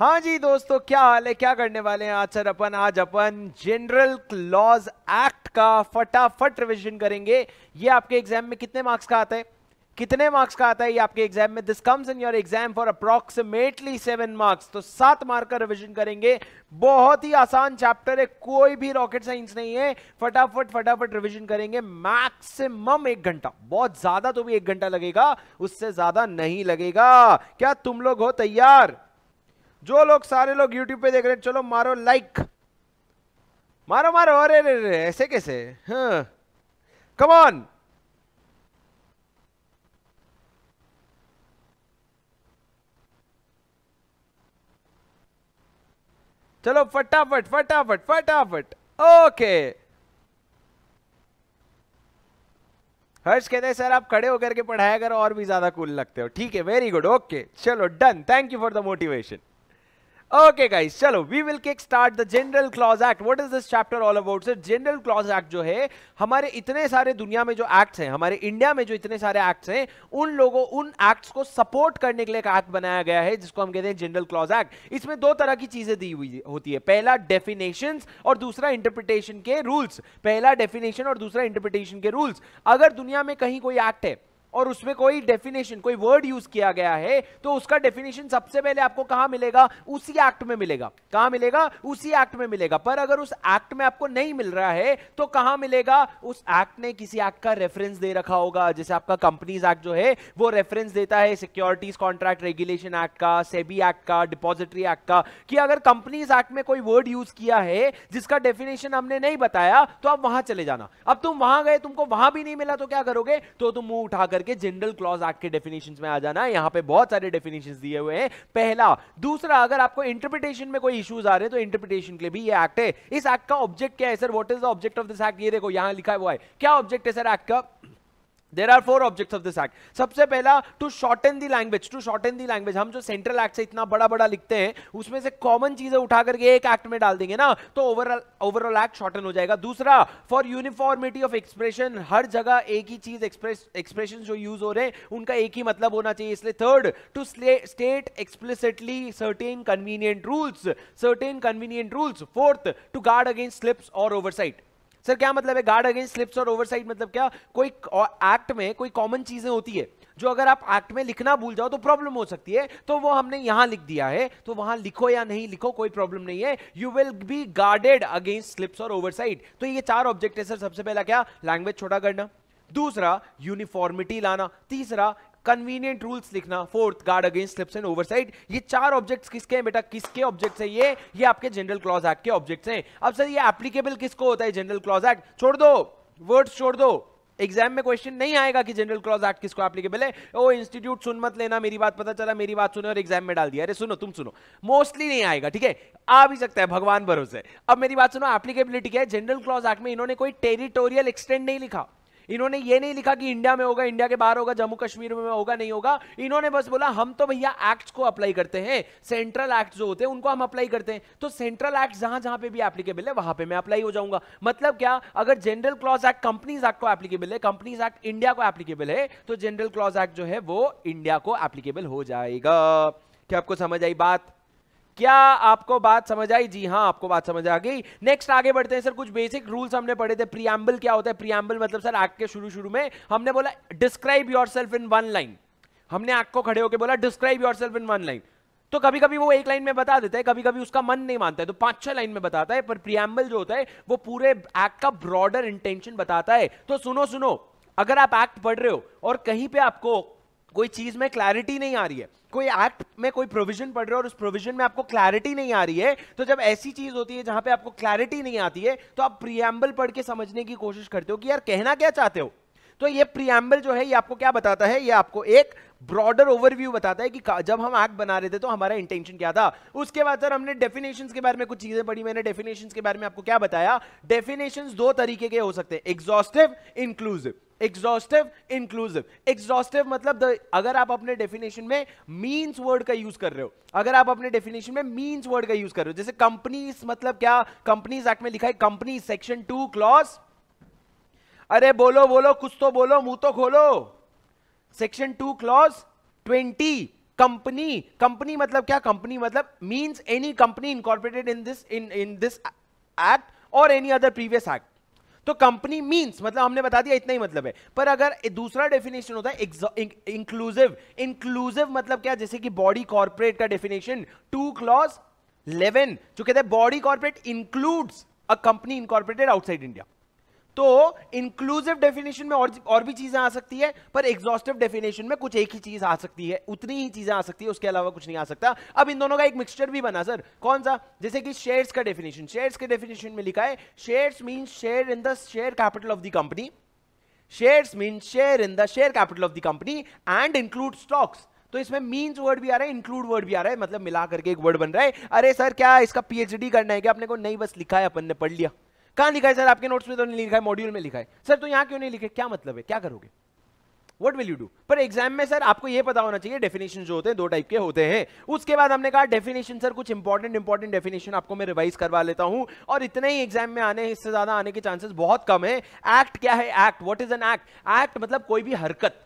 हाँ जी दोस्तों क्या हाल है क्या करने वाले हैं आज सर अपन आज अपन जनरल लॉज एक्ट का फटाफट रिविजन करेंगे ये आपके एग्जाम में कितने मार्क्स का आता है कितने मार्क्स का आता है ये आपके एग्जाम में this comes in your exam for approximately seven marks तो सात मार्क का रिविजन करेंगे बहुत ही आसान चैप्टर है कोई भी रॉकेट साइंस नहीं है फटाफट फटाफट रिविजन करेंगे मैक्सिमम एक घंटा बहुत ज्यादा तो भी एक घंटा लगेगा उससे ज्यादा नहीं लगेगा क्या तुम लोग हो तैयार जो लोग सारे लोग यूट्यूब पे देख रहे हैं चलो मारो लाइक मारो मारो अरे रे रे ऐसे कैसे कम हाँ। ऑन चलो फटाफट फटाफट फटाफट ओके हर्ष कहते हैं सर आप खड़े होकर के पढ़ाया कर और भी ज्यादा कूल लगते हो ठीक है वेरी गुड ओके चलो done thank you for the motivation okay guys चलो we will kick start the general clause act what is this chapter all about sir general clause act जो है हमारे इतने सारे दुनिया में जो एक्ट्स हैं हमारे इंडिया में जो इतने सारे एक्ट्स हैं उन लोगों उन एक्ट्स को सपोर्ट करने के लिए एक एक्ट बनाया गया है जिसको हम कहते हैं जनरल क्लॉज एक्ट इसमें दो तरह की चीजें दी हुई होती है पहला डेफिनेशन और दूसरा इंटरप्रिटेशन के रूल्स पहला डेफिनेशन और दूसरा इंटरप्रिटेशन के रूल्स अगर दुनिया में कहीं कोई एक्ट है और उसमें कोई डेफिनेशन कोई वर्ड यूज किया गया है तो उसका डेफिनेशन सबसे पहले आपको कहां मिलेगा उसी एक्ट में मिलेगा कहां मिलेगा उसी एक्ट में मिलेगा पर अगर उस एक्ट में आपको नहीं मिल रहा है तो कहां मिलेगा उस एक्ट ने किसी एक्ट का रेफरेंस दे रखा होगा जैसे आपका कंपनीज एक्ट जो है वो रेफरेंस देता है सिक्योरिटीज कॉन्ट्रैक्ट रेगुलेशन एक्ट का सेबी एक्ट का डिपोजिटरी एक्ट का कि अगर कंपनीज एक्ट में कोई वर्ड यूज किया है जिसका डेफिनेशन हमने नहीं बताया तो आप वहां चले जाना अब तुम वहां गए तुमको वहां भी नहीं मिला तो क्या करोगे तो तुम मुंह उठाकर करके जनरल क्लॉज एक्ट के डेफिनेशन में आ जाना है यहाँ पे बहुत सारे डेफिनेशन दिए हुए हैं पहला दूसरा अगर आपको इंटरप्रिटेशन में कोई इश्यूज आ रहे हैं तो इंटरप्रिटेशन के लिए भी ये एक्ट है इस एक्ट का ऑब्जेक्ट क्या है sir what is the object of this act ये देखो यहां लिखा हुआ है क्या ऑब्जेक्ट है सर एक्ट का there are four object of this act सबसे पहला to shorten the language to shorten the language हम जो सेंट्रल एक्ट से इतना बड़ा बड़ा लिखते हैं उसमें से कॉमन चीजें उठा करके एक एक्ट में डाल देंगे ना तो ओवरऑल ओवरऑल एक्ट शॉर्टन हो जाएगा दूसरा फॉर यूनिफॉर्मिटी ऑफ एक्सप्रेशन हर जगह एक ही चीज एक्सप्रेस एक्सप्रेशन जो यूज हो रहे हैं उनका एक ही मतलब होना चाहिए इसलिए third to state explicitly certain convenient rules certain convenient rules fourth to guard against slips और ओवरसाइट सर क्या मतलब है गार्ड अगेंस्ट स्लिप्स और ओवरसाइट मतलब क्या कोई एक्ट में कोई कॉमन चीजें होती है जो अगर आप एक्ट में लिखना भूल जाओ तो प्रॉब्लम हो सकती है तो वो हमने यहां लिख दिया है तो वहां लिखो या नहीं लिखो कोई प्रॉब्लम नहीं है you will be guarded against slips और ओवरसाइट तो ये चार ऑब्जेक्ट है सर सबसे पहला क्या लैंग्वेज छोटा करना दूसरा यूनिफॉर्मिटी लाना तीसरा कन्वीनियंट रूल्स लिखना fourth guard against slips and oversight ये चार ऑब्जेक्ट्स किसके हैं बेटा किसके ऑब्जेक्ट्स है ये ये आपके जनरल क्लॉज एक्ट के ऑब्जेक्ट्स हैं अब सर ये एप्लीकेबल किसको होता है जनरल क्लॉज एक्ट छोड़ दो वर्ड्स छोड़ दो एग्जाम में क्वेश्चन नहीं आएगा कि जनरल क्लॉज एक्ट किसको एप्लीकेबल है ओ इंस्टीट्यूट सुन मत लेना मेरी बात पता चला मेरी बात सुनो और एग्जाम में डाल दिया अरे सुनो तुम सुनो मोस्टली नहीं आएगा ठीक है आ भी सकता है भगवान भरोसे अब मेरी बात सुनो एप्लीकेबिलिटी क्या है जनरल क्लॉज एक्ट में इन्होंने कोई टेरिटोरियल एक्सटेंड नहीं लिखा इन्होंने ये नहीं लिखा कि इंडिया में होगा इंडिया के बाहर होगा जम्मू कश्मीर में होगा नहीं होगा इन्होंने बस बोला हम तो भैया एक्ट को अप्लाई करते हैं सेंट्रल एक्ट जो होते हैं उनको हम अप्लाई करते हैं तो सेंट्रल एक्ट जहां जहां पे भी एप्लीकेबल है वहां पे मैं अप्लाई हो जाऊंगा मतलब क्या अगर general clause act companies act को एप्लीकेबल है कंपनीज एक्ट इंडिया को एप्लीकेबल है तो जनरल क्लॉज एक्ट जो है वो इंडिया को एप्लीकेबल हो जाएगा क्या आपको समझ आई बात क्या आपको बात समझ आई जी हाँ आपको बात समझ आ गई नेक्स्ट आगे बढ़ते हैं सर कुछ बेसिक रूल्स हमने पढ़े थे प्रियम्बल क्या होता है प्रियम्बल मतलब सर आग के शुरू शुरू में हमने बोला describe your in one line हमने आग को खड़े होकर बोला describe your in one line तो कभी कभी वो एक लाइन में बता देता है कभी कभी उसका मन नहीं मानता है तो पांच छह लाइन में बताता है पर प्रियम्बल जो होता है वो पूरे एक्ट का ब्रॉडर इंटेंशन बताता है तो सुनो सुनो अगर आप एक्ट पढ़ रहे हो और कहीं पे आपको कोई चीज में क्लैरिटी नहीं आ रही है कोई एक्ट में कोई प्रोविजन पढ़ रहे हो और उस प्रोविजन में आपको क्लैरिटी नहीं आ रही है तो जब ऐसी चीज होती है जहां पे आपको क्लैरिटी नहीं आती है तो आप प्रियम्बल पढ़ के समझने की कोशिश करते हो कि यार कहना क्या चाहते हो तो ये प्रियम्बल जो है ये आपको क्या बताता है ये आपको एक ब्रॉडर ओवरव्यू बताता है कि जब हम एक्ट बना रहे थे तो हमारा इंटेंशन क्या था उसके बाद सर हमने डेफिनेशंस के बारे में कुछ चीजें पढ़ी मैंने डेफिनेशंस के बारे में आपको क्या बताया डेफिनेशंस दो तरीके के हो सकते हैं exhaustive inclusive exhaustive inclusive exhaustive मतलब अगर आप अपने डेफिनेशन में मीन्स वर्ड का यूज कर रहे हो अगर आप अपने डेफिनेशन में मीन्स वर्ड का यूज कर रहे हो जैसे कंपनीज मतलब क्या कंपनीज एक्ट में लिखा है कंपनी सेक्शन टू क्लॉज अरे बोलो बोलो कुछ तो बोलो मुंह तो खोलो section two clause twenty company company मतलब क्या कंपनी मतलब means any company incorporated in this in in this act or any other previous act तो कंपनी मींस मतलब हमने बता दिया इतना ही मतलब है पर अगर दूसरा डेफिनेशन होता है इंक्लूसिव इंक्लूसिव मतलब क्या जैसे कि बॉडी कॉर्पोरेट का डेफिनेशन टू क्लॉज लेवन जो कहते हैं body corporate includes a company incorporated outside India तो इंक्लूसिव डेफिनेशन में और और भी चीजें आ सकती है पर एग्जॉस्टिव डेफिनेशन में कुछ एक ही चीज आ सकती है उतनी ही चीजें आ सकती है उसके अलावा कुछ नहीं आ सकता अब इन दोनों का एक मिक्सचर भी बना सर कौन सा जैसे कि शेयर्स का डेफिनेशन शेयर्स के डेफिनेशन में लिखा है shares mean share in the share capital of the company shares mean share in the share capital of the company and include stocks तो इसमें मीन्स वर्ड भी आ रहा है इंक्लूड वर्ड भी आ रहा है मतलब मिला करके एक वर्ड बन रहा है अरे सर क्या इसका पीएचडी करना है क्या अपने को नहीं बस लिखा है अपन ने पढ़ लिया कहां लिखा है सर आपके नोट्स में तो नहीं लिखा है मॉड्यूल में लिखा है सर तो यहां क्यों नहीं लिखे क्या मतलब है क्या करोगे वट विल यू डू पर एग्जाम में सर आपको यह पता होना चाहिए डेफिनेशन जो होते हैं दो टाइप के होते हैं उसके बाद हमने कहा डेफिनेशन सर कुछ इंपॉर्टेंट इंपॉर्टेंट डेफिनेशन आपको मैं रिवाइज करवा लेता हूं और इतने ही एग्जाम में आने इससे ज्यादा आने के चांसेस बहुत कम है एक्ट क्या है act what is an act act मतलब कोई भी हरकत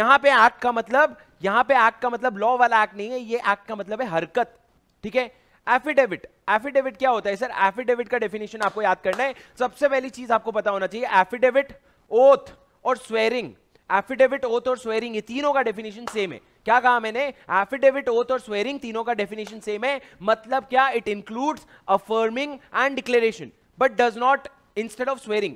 यहां पे एक्ट का मतलब यहां पे एक्ट का मतलब लॉ वाला एक्ट नहीं है ये एक्ट का मतलब है हरकत ठीक है एफिडेविट एफिडेविट क्या होता है सर एफिडेविट का डेफिनेशन आपको याद करना है सबसे पहली चीज आपको पता होना चाहिए एफिडेविट ओथ और स्वेरिंग एफिडेविट ओथ और स्वेरिंग ये तीनों का डेफिनेशन सेम है क्या कहा मैंने एफिडेविट ओथ और स्वेरिंग तीनों का डेफिनेशन सेम है मतलब क्या it includes affirming and declaration but does not instead of swearing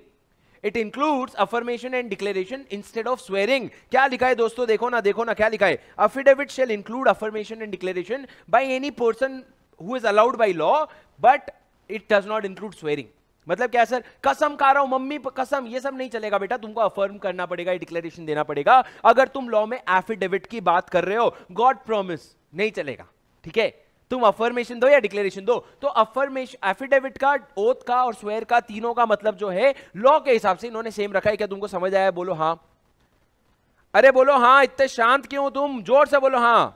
it includes affirmation and declaration instead of swearing क्या लिखा है दोस्तों देखो ना देखो ना क्या लिखा है affidavit shall include affirmation and declaration by any person who is allowed by law but it does not include swearing मतलब क्या सर कसम खा रहा हूं मम्मी कसम ये सब नहीं चलेगा बेटा तुमको अफर्म करना पड़ेगा डिक्लेरेशन देना पड़ेगा अगर तुम लॉ में एफिडेविट की बात कर रहे हो गॉड प्रोमिस नहीं चलेगा ठीक है तुम अफर्मेशन दो या डिक्लेरेशन दो तो अफर्मेशन एफिडेविट का ओथ का और स्वेयर का तीनों का मतलब जो है लॉ के हिसाब से इन्होंने सेम रखा है क्या तुमको समझ आया बोलो हाँ अरे बोलो हाँ इतने शांत क्यों तुम जोर से बोलो हाँ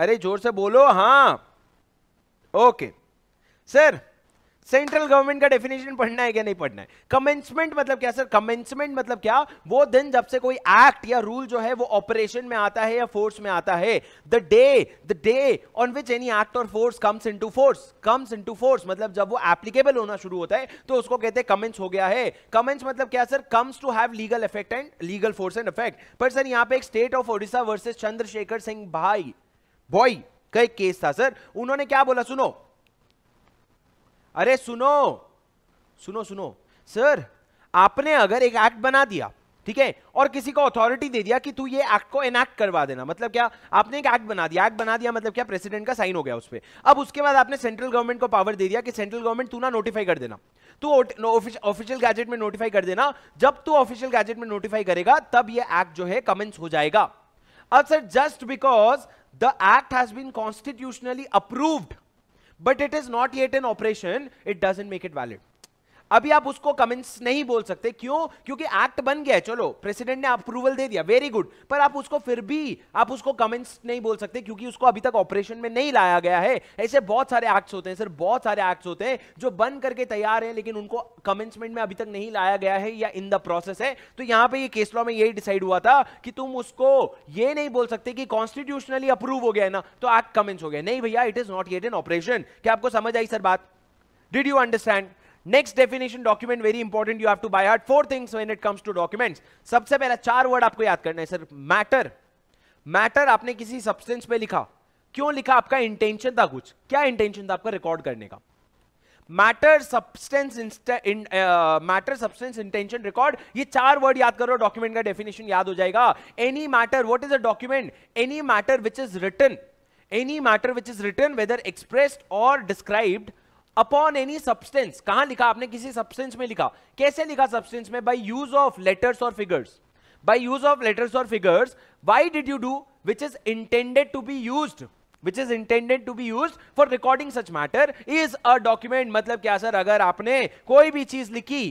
अरे जोर से बोलो हाँ ओके सर सेंट्रल गवर्नमेंट का डेफिनेशन पढ़ना है क्या नहीं पढ़ना है कमेंसमेंट मतलब क्या सर कमेंसमेंट मतलब क्या वो दिन जब से कोई एक्ट या रूल जो है वो ऑपरेशन में आता है या फोर्स में आता है the day the day on which any act or force comes into force comes into force मतलब जब वो एप्लीकेबल होना शुरू होता है तो उसको कहते हैं कमेंस हो गया है कमेंस मतलब क्या sir comes to have legal effect and legal force and effect पर सर यहाँ पे एक state of Odisha versus Chandrashekhar Singh भाई बॉय का एक केस था सर उन्होंने क्या बोला सुनो अरे सुनो सुनो सुनो सर आपने अगर एक एक्ट बना दिया ठीक है और किसी को अथॉरिटी दे दिया कि तू ये एक्ट को एनैक्ट करवा देना मतलब क्या आपने एक एक्ट बना दिया एक्ट बना दिया मतलब क्या प्रेसिडेंट का साइन हो गया उस पर अब उसके बाद आपने सेंट्रल गवर्नमेंट को पावर दे दिया कि सेंट्रल गवर्नमेंट तू ना नोटिफाई कर देना तू ऑफिशियल गैजेट में नोटिफाई कर देना जब तू ऑफिशियल गैजेट में नोटिफाई करेगा तब ये एक्ट जो है कमेंस हो जाएगा अब sir just because the act has been constitutionally approved, but it is not yet in operation, it doesn't make it valid. अभी आप उसको कमेंट्स नहीं बोल सकते क्यों क्योंकि एक्ट बन गया है चलो प्रेसिडेंट ने अप्रूवल दे दिया वेरी गुड पर आप उसको फिर भी आप उसको कमेंट्स नहीं बोल सकते क्योंकि उसको अभी तक ऑपरेशन में नहीं लाया गया है ऐसे बहुत सारे एक्ट्स होते हैं सर बहुत सारे एक्ट्स होते हैं जो बन करके तैयार हैं लेकिन उनको कमेंसमेंट में अभी तक नहीं लाया गया है या इन द प्रोसेस है तो यहां पर ये केस लॉ में यही डिसाइड हुआ था कि तुम उसको ये नहीं बोल सकते कि कॉन्स्टिट्यूशनली अप्रूव हो गया है ना तो एक्ट कमेंट्स हो गया नहीं भैया it is not yet an operation क्या आपको समझ आई सर बात did you understand next definition document very important you have to by heart four things when it comes to documents सबसे पहला चार वर्ड आपको याद करना है सर मैटर मैटर आपने किसी सब्सटेंस पे लिखा क्यों लिखा आपका इंटेंशन था कुछ क्या इंटेंशन था आपका रिकॉर्ड करने का matter substance matter substance intention record ये चार वर्ड याद करो डॉक्यूमेंट का डेफिनेशन याद हो जाएगा any matter what is a document any matter which is written any matter which is written whether expressed or described upon any substance कहां लिखा आपने किसी सब्सटेंस में लिखा कैसे लिखा सब्सटेंस में by use of letters or figures by use of letters or figures why did you do which is intended to be use which is intended to be use for recording such matter is a document मतलब क्या sir अगर आपने कोई भी चीज लिखी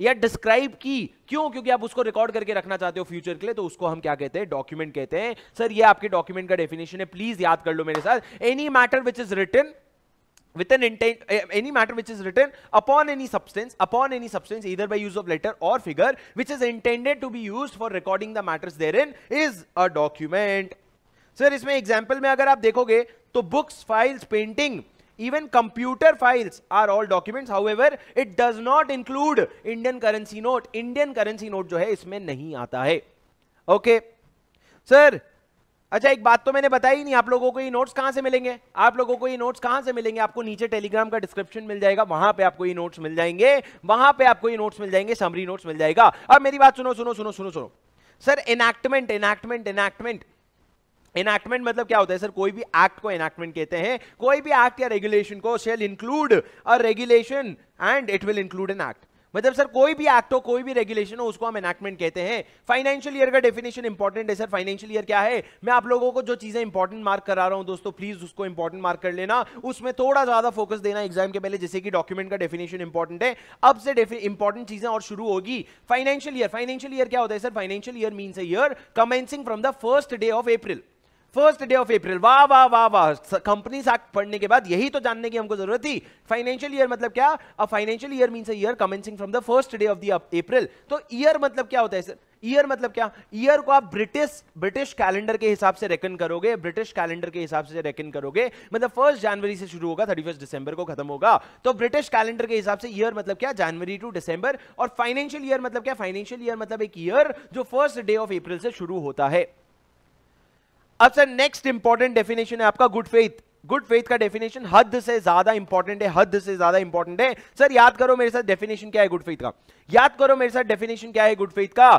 या describe की क्यों क्योंकि आप उसको रिकॉर्ड करके रखना चाहते हो फ्यूचर के लिए तो उसको हम क्या कहते हैं डॉक्यूमेंट कहते हैं सर ये आपके डॉक्यूमेंट का डेफिनेशन है प्लीज याद कर लो मेरे साथ any matter which is written with an intent any matter which is written upon any substance upon any substance either by use of letter or figure which is intended to be used for recording the matters therein is a document sir isme example mein agar aap dekhoge to books files painting even computer files are all documents however it does not include indian currency note indian currency note jo hai isme nahi aata hai okay sir अच्छा एक बात तो मैंने बताई नहीं आप लोगों को ये नोट्स कहां से मिलेंगे आप लोगों को ये नोट्स कहां से मिलेंगे आपको नीचे टेलीग्राम का डिस्क्रिप्शन मिल जाएगा वहां पे आपको ये नोट्स मिल जाएंगे वहां पे आपको ये नोट्स मिल जाएंगे समरी नोट्स मिल जाएगा अब मेरी बात सुनो सुनो सुनो सुनो सुनो sir enactment enactment enactment enactment मतलब क्या होता है सर कोई भी एक्ट को इनैक्टमेंट कहते हैं कोई भी एक्ट या रेगुलेशन को shall include a regulation and it will include an act मतलब सर कोई भी एक्ट हो कोई भी रेगुलेशन हो उसको हम एनैक्टमेंट कहते हैं फाइनेंशियल ईयर का डेफिनेशन इंपॉर्टेंट है सर फाइनेंशियल ईयर क्या है मैं आप लोगों को जो चीजें इंपॉर्टेंट मार्क करा रहा हूं दोस्तों प्लीज उसको इंपॉर्टेंट मार्क कर लेना उसमें थोड़ा ज्यादा फोकस देना एग्जाम के पहले जैसे कि डॉक्यूमेंट का डेफिनेशन इंपॉर्टेंट है अब से इंपॉर्टेंट चीजें और शुरू होगी फाइनेंशियल ईयर फाइनेंशियल ईयर क्या होता है sir financial year means year commencing from the first day of April first day of April वाह वाह वाह वाह कंपनी एक्ट पढ़ने के बाद यही तो जानने की हमको जरूरत थी फाइनेंशियल ईयर मतलब क्या अब financial year mean year commencing from the first day of the April तो ईयर मतलब क्या होता है सर ईयर मतलब क्या ईयर को आप ब्रिटिश ब्रिटिश कैलेंडर के हिसाब से रेकन करोगे ब्रिटिश कैलेंडर के हिसाब से रेकन करोगे मतलब फर्स्ट जनवरी से शुरू होगा थर्टी फर्स्ट दिसंबर को खत्म होगा तो ब्रिटिश कैलेंडर के हिसाब से ईयर मतलब क्या जनवरी टू दिसंबर और फाइनेंशियल ईयर मतलब क्या फाइनेंशियल ईयर मतलब एक ईयर जो फर्स्ट डे ऑफ अप्रैल से शुरू होता है अब सर नेक्स्ट इंपॉर्टेंट डेफिनेशन है आपका गुड फेथ गुड फेथ का डेफिनेशन हद से ज्यादा इंपॉर्टेंट है हद से ज्यादा इंपॉर्टेंट है सर याद करो मेरे साथ डेफिनेशन क्या है गुड फेथ का याद करो मेरे साथ डेफिनेशन क्या है गुड फेथ का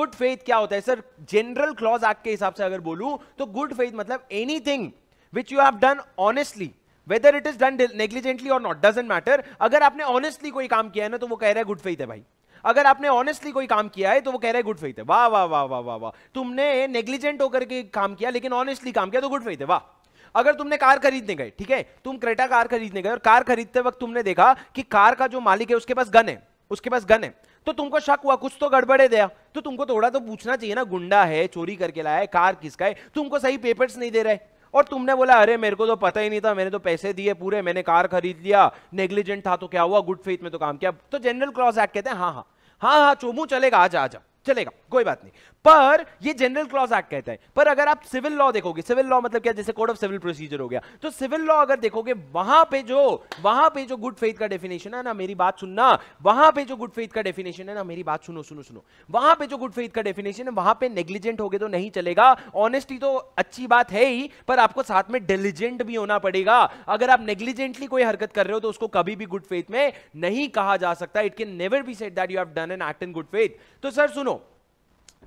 गुड फेथ क्या होता है सर जनरल क्लॉज एक्ट के हिसाब से अगर बोलू तो गुड फेथ मतलब anything which you have done honestly whether it is done negligently or not doesn't matter अगर आपने ऑनेस्टली कोई काम किया है ना तो वो कह रहा है गुड फेथ है भाई अगर आपने ऑनेस्टली कोई काम किया है तो वो कह रहे गुड फेथ है वाह वाह वाह वाह वाह वाह तुमने नेग्लिजेंट होकर के काम किया लेकिन ऑनेस्टली काम किया तो गुड फेथ है वाह अगर तुमने कार खरीदने गए ठीक है तुम क्रेटा कार खरीदने गए और कार खरीदते वक्त तुमने देखा कि कार का जो मालिक है उसके पास गन है उसके पास गन है तो तुमको शक हुआ कुछ तो गड़बड़े दिया तो तुमको थोड़ा तो पूछना चाहिए ना गुंडा है चोरी करके लाया है कार किसका है तुमको सही पेपर्स नहीं दे रहे और तुमने बोला अरे मेरे को तो पता ही नहीं था मैंने तो पैसे दिए पूरे मैंने कार खरीद लिया नेग्लिजेंट था तो क्या हुआ गुड फेथ में तो काम किया तो जनरल क्लॉज एक्ट कहते हैं हाँ हाँ हाँ हाँ, हाँ चोमू चलेगा आज आ जा चलेगा कोई बात नहीं पर ये जनरल क्लॉज एक्ट कहता है पर अगर आप सिविल लॉ देखोगे सिविल लॉ मतलब क्या जैसे कोड ऑफ सिविल प्रोसीजर हो गया तो सिविल लॉ अगर देखोगे वहां पे जो वहां पे जो गुड फेथ का डेफिनेशन है ना मेरी बात सुनना वहां पे जो गुड फेथ का डेफिनेशन है ना मेरी बात सुनो सुनो सुनो वहां पे जो गुड फेथ का डेफिनेशन है वहां पे नेग्लिजेंट हो गए तो नहीं चलेगा ऑनेस्टी तो अच्छी बात है ही पर आपको साथ में डेलीजेंट भी होना पड़ेगा अगर आप नेग्लिजेंटली कोई हरकत कर रहे हो तो उसको कभी भी गुड फेथ में नहीं कहा जा सकता it can never be set that you have done an act in good faith तो सर सुनो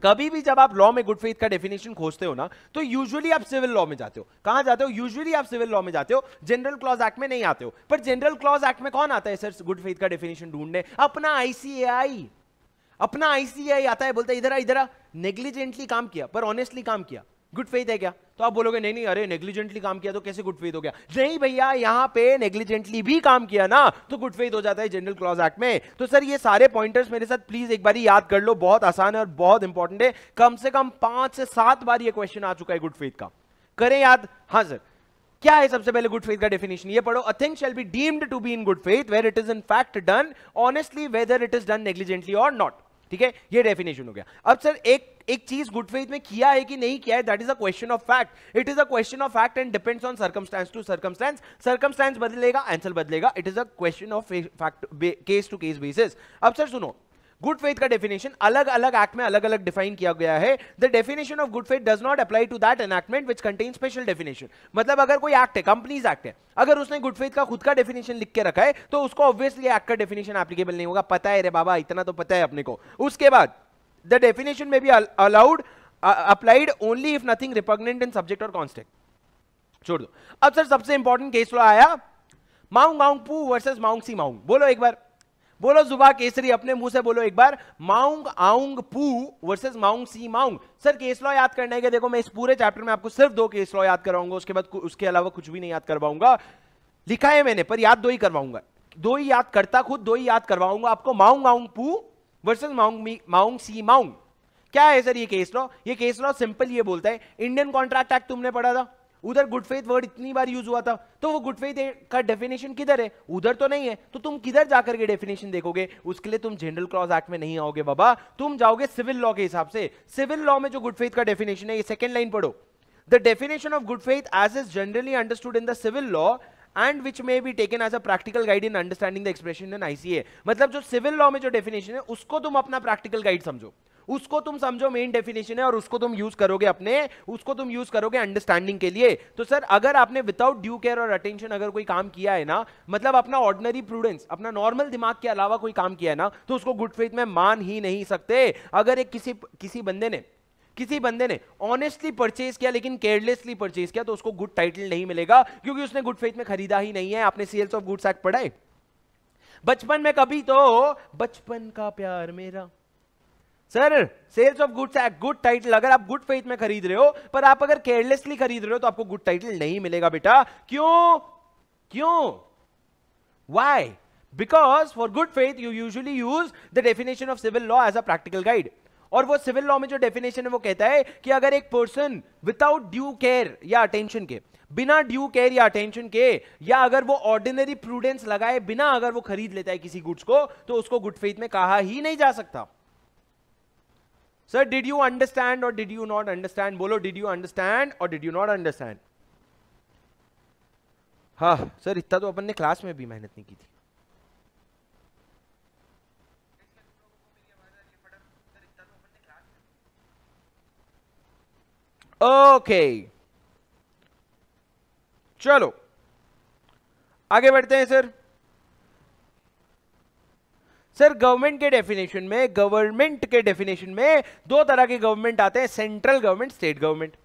कभी भी जब आप लॉ में गुड फेथ का डेफिनेशन खोजते हो ना तो यूजुअली आप सिविल लॉ में जाते हो कहां जाते हो यूजुअली आप सिविल लॉ में जाते हो जनरल क्लॉज एक्ट में नहीं आते हो पर जनरल क्लॉज एक्ट में कौन आता है सर गुड फेथ का डेफिनेशन ढूंढने अपना आईसीएआई अपना आईसीआई आता है बोलता है इधर इधर नेग्लिजेंटली काम किया पर ऑनेस्टली काम किया गुड फेथ है क्या तो आप बोलोगे नहीं नहीं अरे नेग्लिजेंटली काम किया तो कैसे गुड फेथ हो गया नहीं भैया यहाँ पे नेग्लिजेंटली भी काम किया ना तो गुड फेथ हो जाता है जनरल क्लॉज एक्ट में तो सर ये सारे पॉइंटर्स मेरे साथ प्लीज एक बार याद कर लो बहुत आसान है और बहुत इंपॉर्टेंट है कम से कम पांच से सात बार ये क्वेश्चन आ चुका है गुड फेथ का करें याद हाँ सर क्या है सबसे पहले गुड फेथ का डेफिनेशन ये पढ़ो a thing be deemed to be in good faith where it is in fact done honestly whether it is done negligently or not ठीक है ये डेफिनेशन हो गया अब सर एक एक चीज गुड फेथ में किया है कि नहीं किया है that is a question of fact it is a question of fact and depends on circumstance to circumstance circumstance बदलेगा आंसर बदलेगा it is a question of fact case to case basis अब सर सुनो good faith का definition अलग अलग act में अलग अलग डिफाइन किया गया है the definition of good faith does not apply to that enactment which contain special definition मतलब अगर कोई एक्ट है कंपनीज एक्ट है अगर उसने गुड फेथ का खुद का डेफिनेशन लिख के रखा है तो उसको ऑब्वियसली एक्ट का डेफिनेशन एप्लीकेबल नहीं होगा पता है रे बाबा इतना तो पता है अपने को उसके बाद the definition may be al allowed uh, applied only if nothing repugnant in subject or constant छोड़ दो अब सर सबसे इंपॉर्टेंट केस लॉ आया Maung Maung Pu versus Maung Si Maung बोलो एक बार बोलो जुबा केसरी अपने मुंह से बोलो एक बार Maung Aung Pu versus Maung Si Maung sir case law याद करने के देखो मैं इस पूरे चैप्टर में आपको सिर्फ दो केस लॉ याद कराऊंगा उसके बाद उसके अलावा कुछ भी नहीं याद करवाऊंगा लिखा है मैंने पर याद दो ही करवाऊंगा दो ही याद करता खुद दो ही याद करवाऊंगा आपको Maung Aung Pu versus Maung Maung Si Maung क्या है सर ये केस लॉ ये केस लॉ सिंपल ये बोलता है इंडियन कॉन्ट्रैक्ट एक्ट तुमने पढ़ा था उधर गुड फेथ वर्ड इतनी बार यूज हुआ था तो वो गुड फेथ का डेफिनेशन किधर है उधर तो नहीं है तो तुम किधर जाकर के डेफिनेशन देखोगे उसके लिए तुम जनरल क्लॉज एक्ट में नहीं आओगे बाबा तुम जाओगे सिविल लॉ के हिसाब से सिविल लॉ में जो गुड फेथ का डेफिनेशन है ये सेकंड लाइन पढ़ो the definition of good faith as is generally understood in the civil law and which may be taken as a practical guide in understanding the expression in ICA मतलब जो civil law में जो definition है उसको तुम अपना practical guide समझो उसको तुम समझो मेन डेफिनेशन है और उसको तुम यूज करोगे अपने उसको तुम यूज करोगे अंडरस्टैंडिंग के लिए तो सर अगर आपने विदाउट ड्यू केयर और अटेंशन अगर कोई काम किया है ना मतलब अपना ऑर्डनरी प्रूडेंस अपना नॉर्मल दिमाग के अलावा कोई काम किया है ना तो उसको गुड फेथ में मान ही नहीं सकते अगर एक किसी किसी बंदे ने किसी बंदे ने ऑनेस्टली परचेज किया लेकिन केयरलेसली परचेज किया तो उसको गुड टाइटल नहीं मिलेगा क्योंकि उसने गुड फेथ में खरीदा ही नहीं है आपने सेल्स ऑफ गुड्स एक्ट पढ़ाए बचपन में कभी तो बचपन का प्यार मेरा sir sales of goods act good title अगर आप गुड फेथ में खरीद रहे हो पर आप अगर केयरलेसली खरीद रहे हो तो आपको गुड टाइटल नहीं मिलेगा बेटा क्यों क्यों why because for good faith you usually use the definition of civil law as a practical guide और वो सिविल लॉ में जो डेफिनेशन है वो कहता है कि अगर एक पर्सन विदाउट ड्यू केयर या अटेंशन के बिना ड्यू केयर या अटेंशन के या अगर वो ऑर्डिनरी प्रूडेंस लगाए बिना अगर वो खरीद लेता है किसी गुड्स को तो उसको गुड फेथ में कहा ही नहीं जा सकता सर डिड यू अंडरस्टैंड और डिड यू नॉट अंडरस्टैंड बोलो डिड यू अंडरस्टैंड और डिड यू नॉट अंडरस्टैंड हाँ सर इतना तो अपन ने क्लास में भी मेहनत नहीं की थी ओके चलो आगे बढ़ते हैं सर सर गवर्नमेंट के डेफिनेशन में गवर्नमेंट के डेफिनेशन में दो तरह के गवर्नमेंट आते हैं central government state government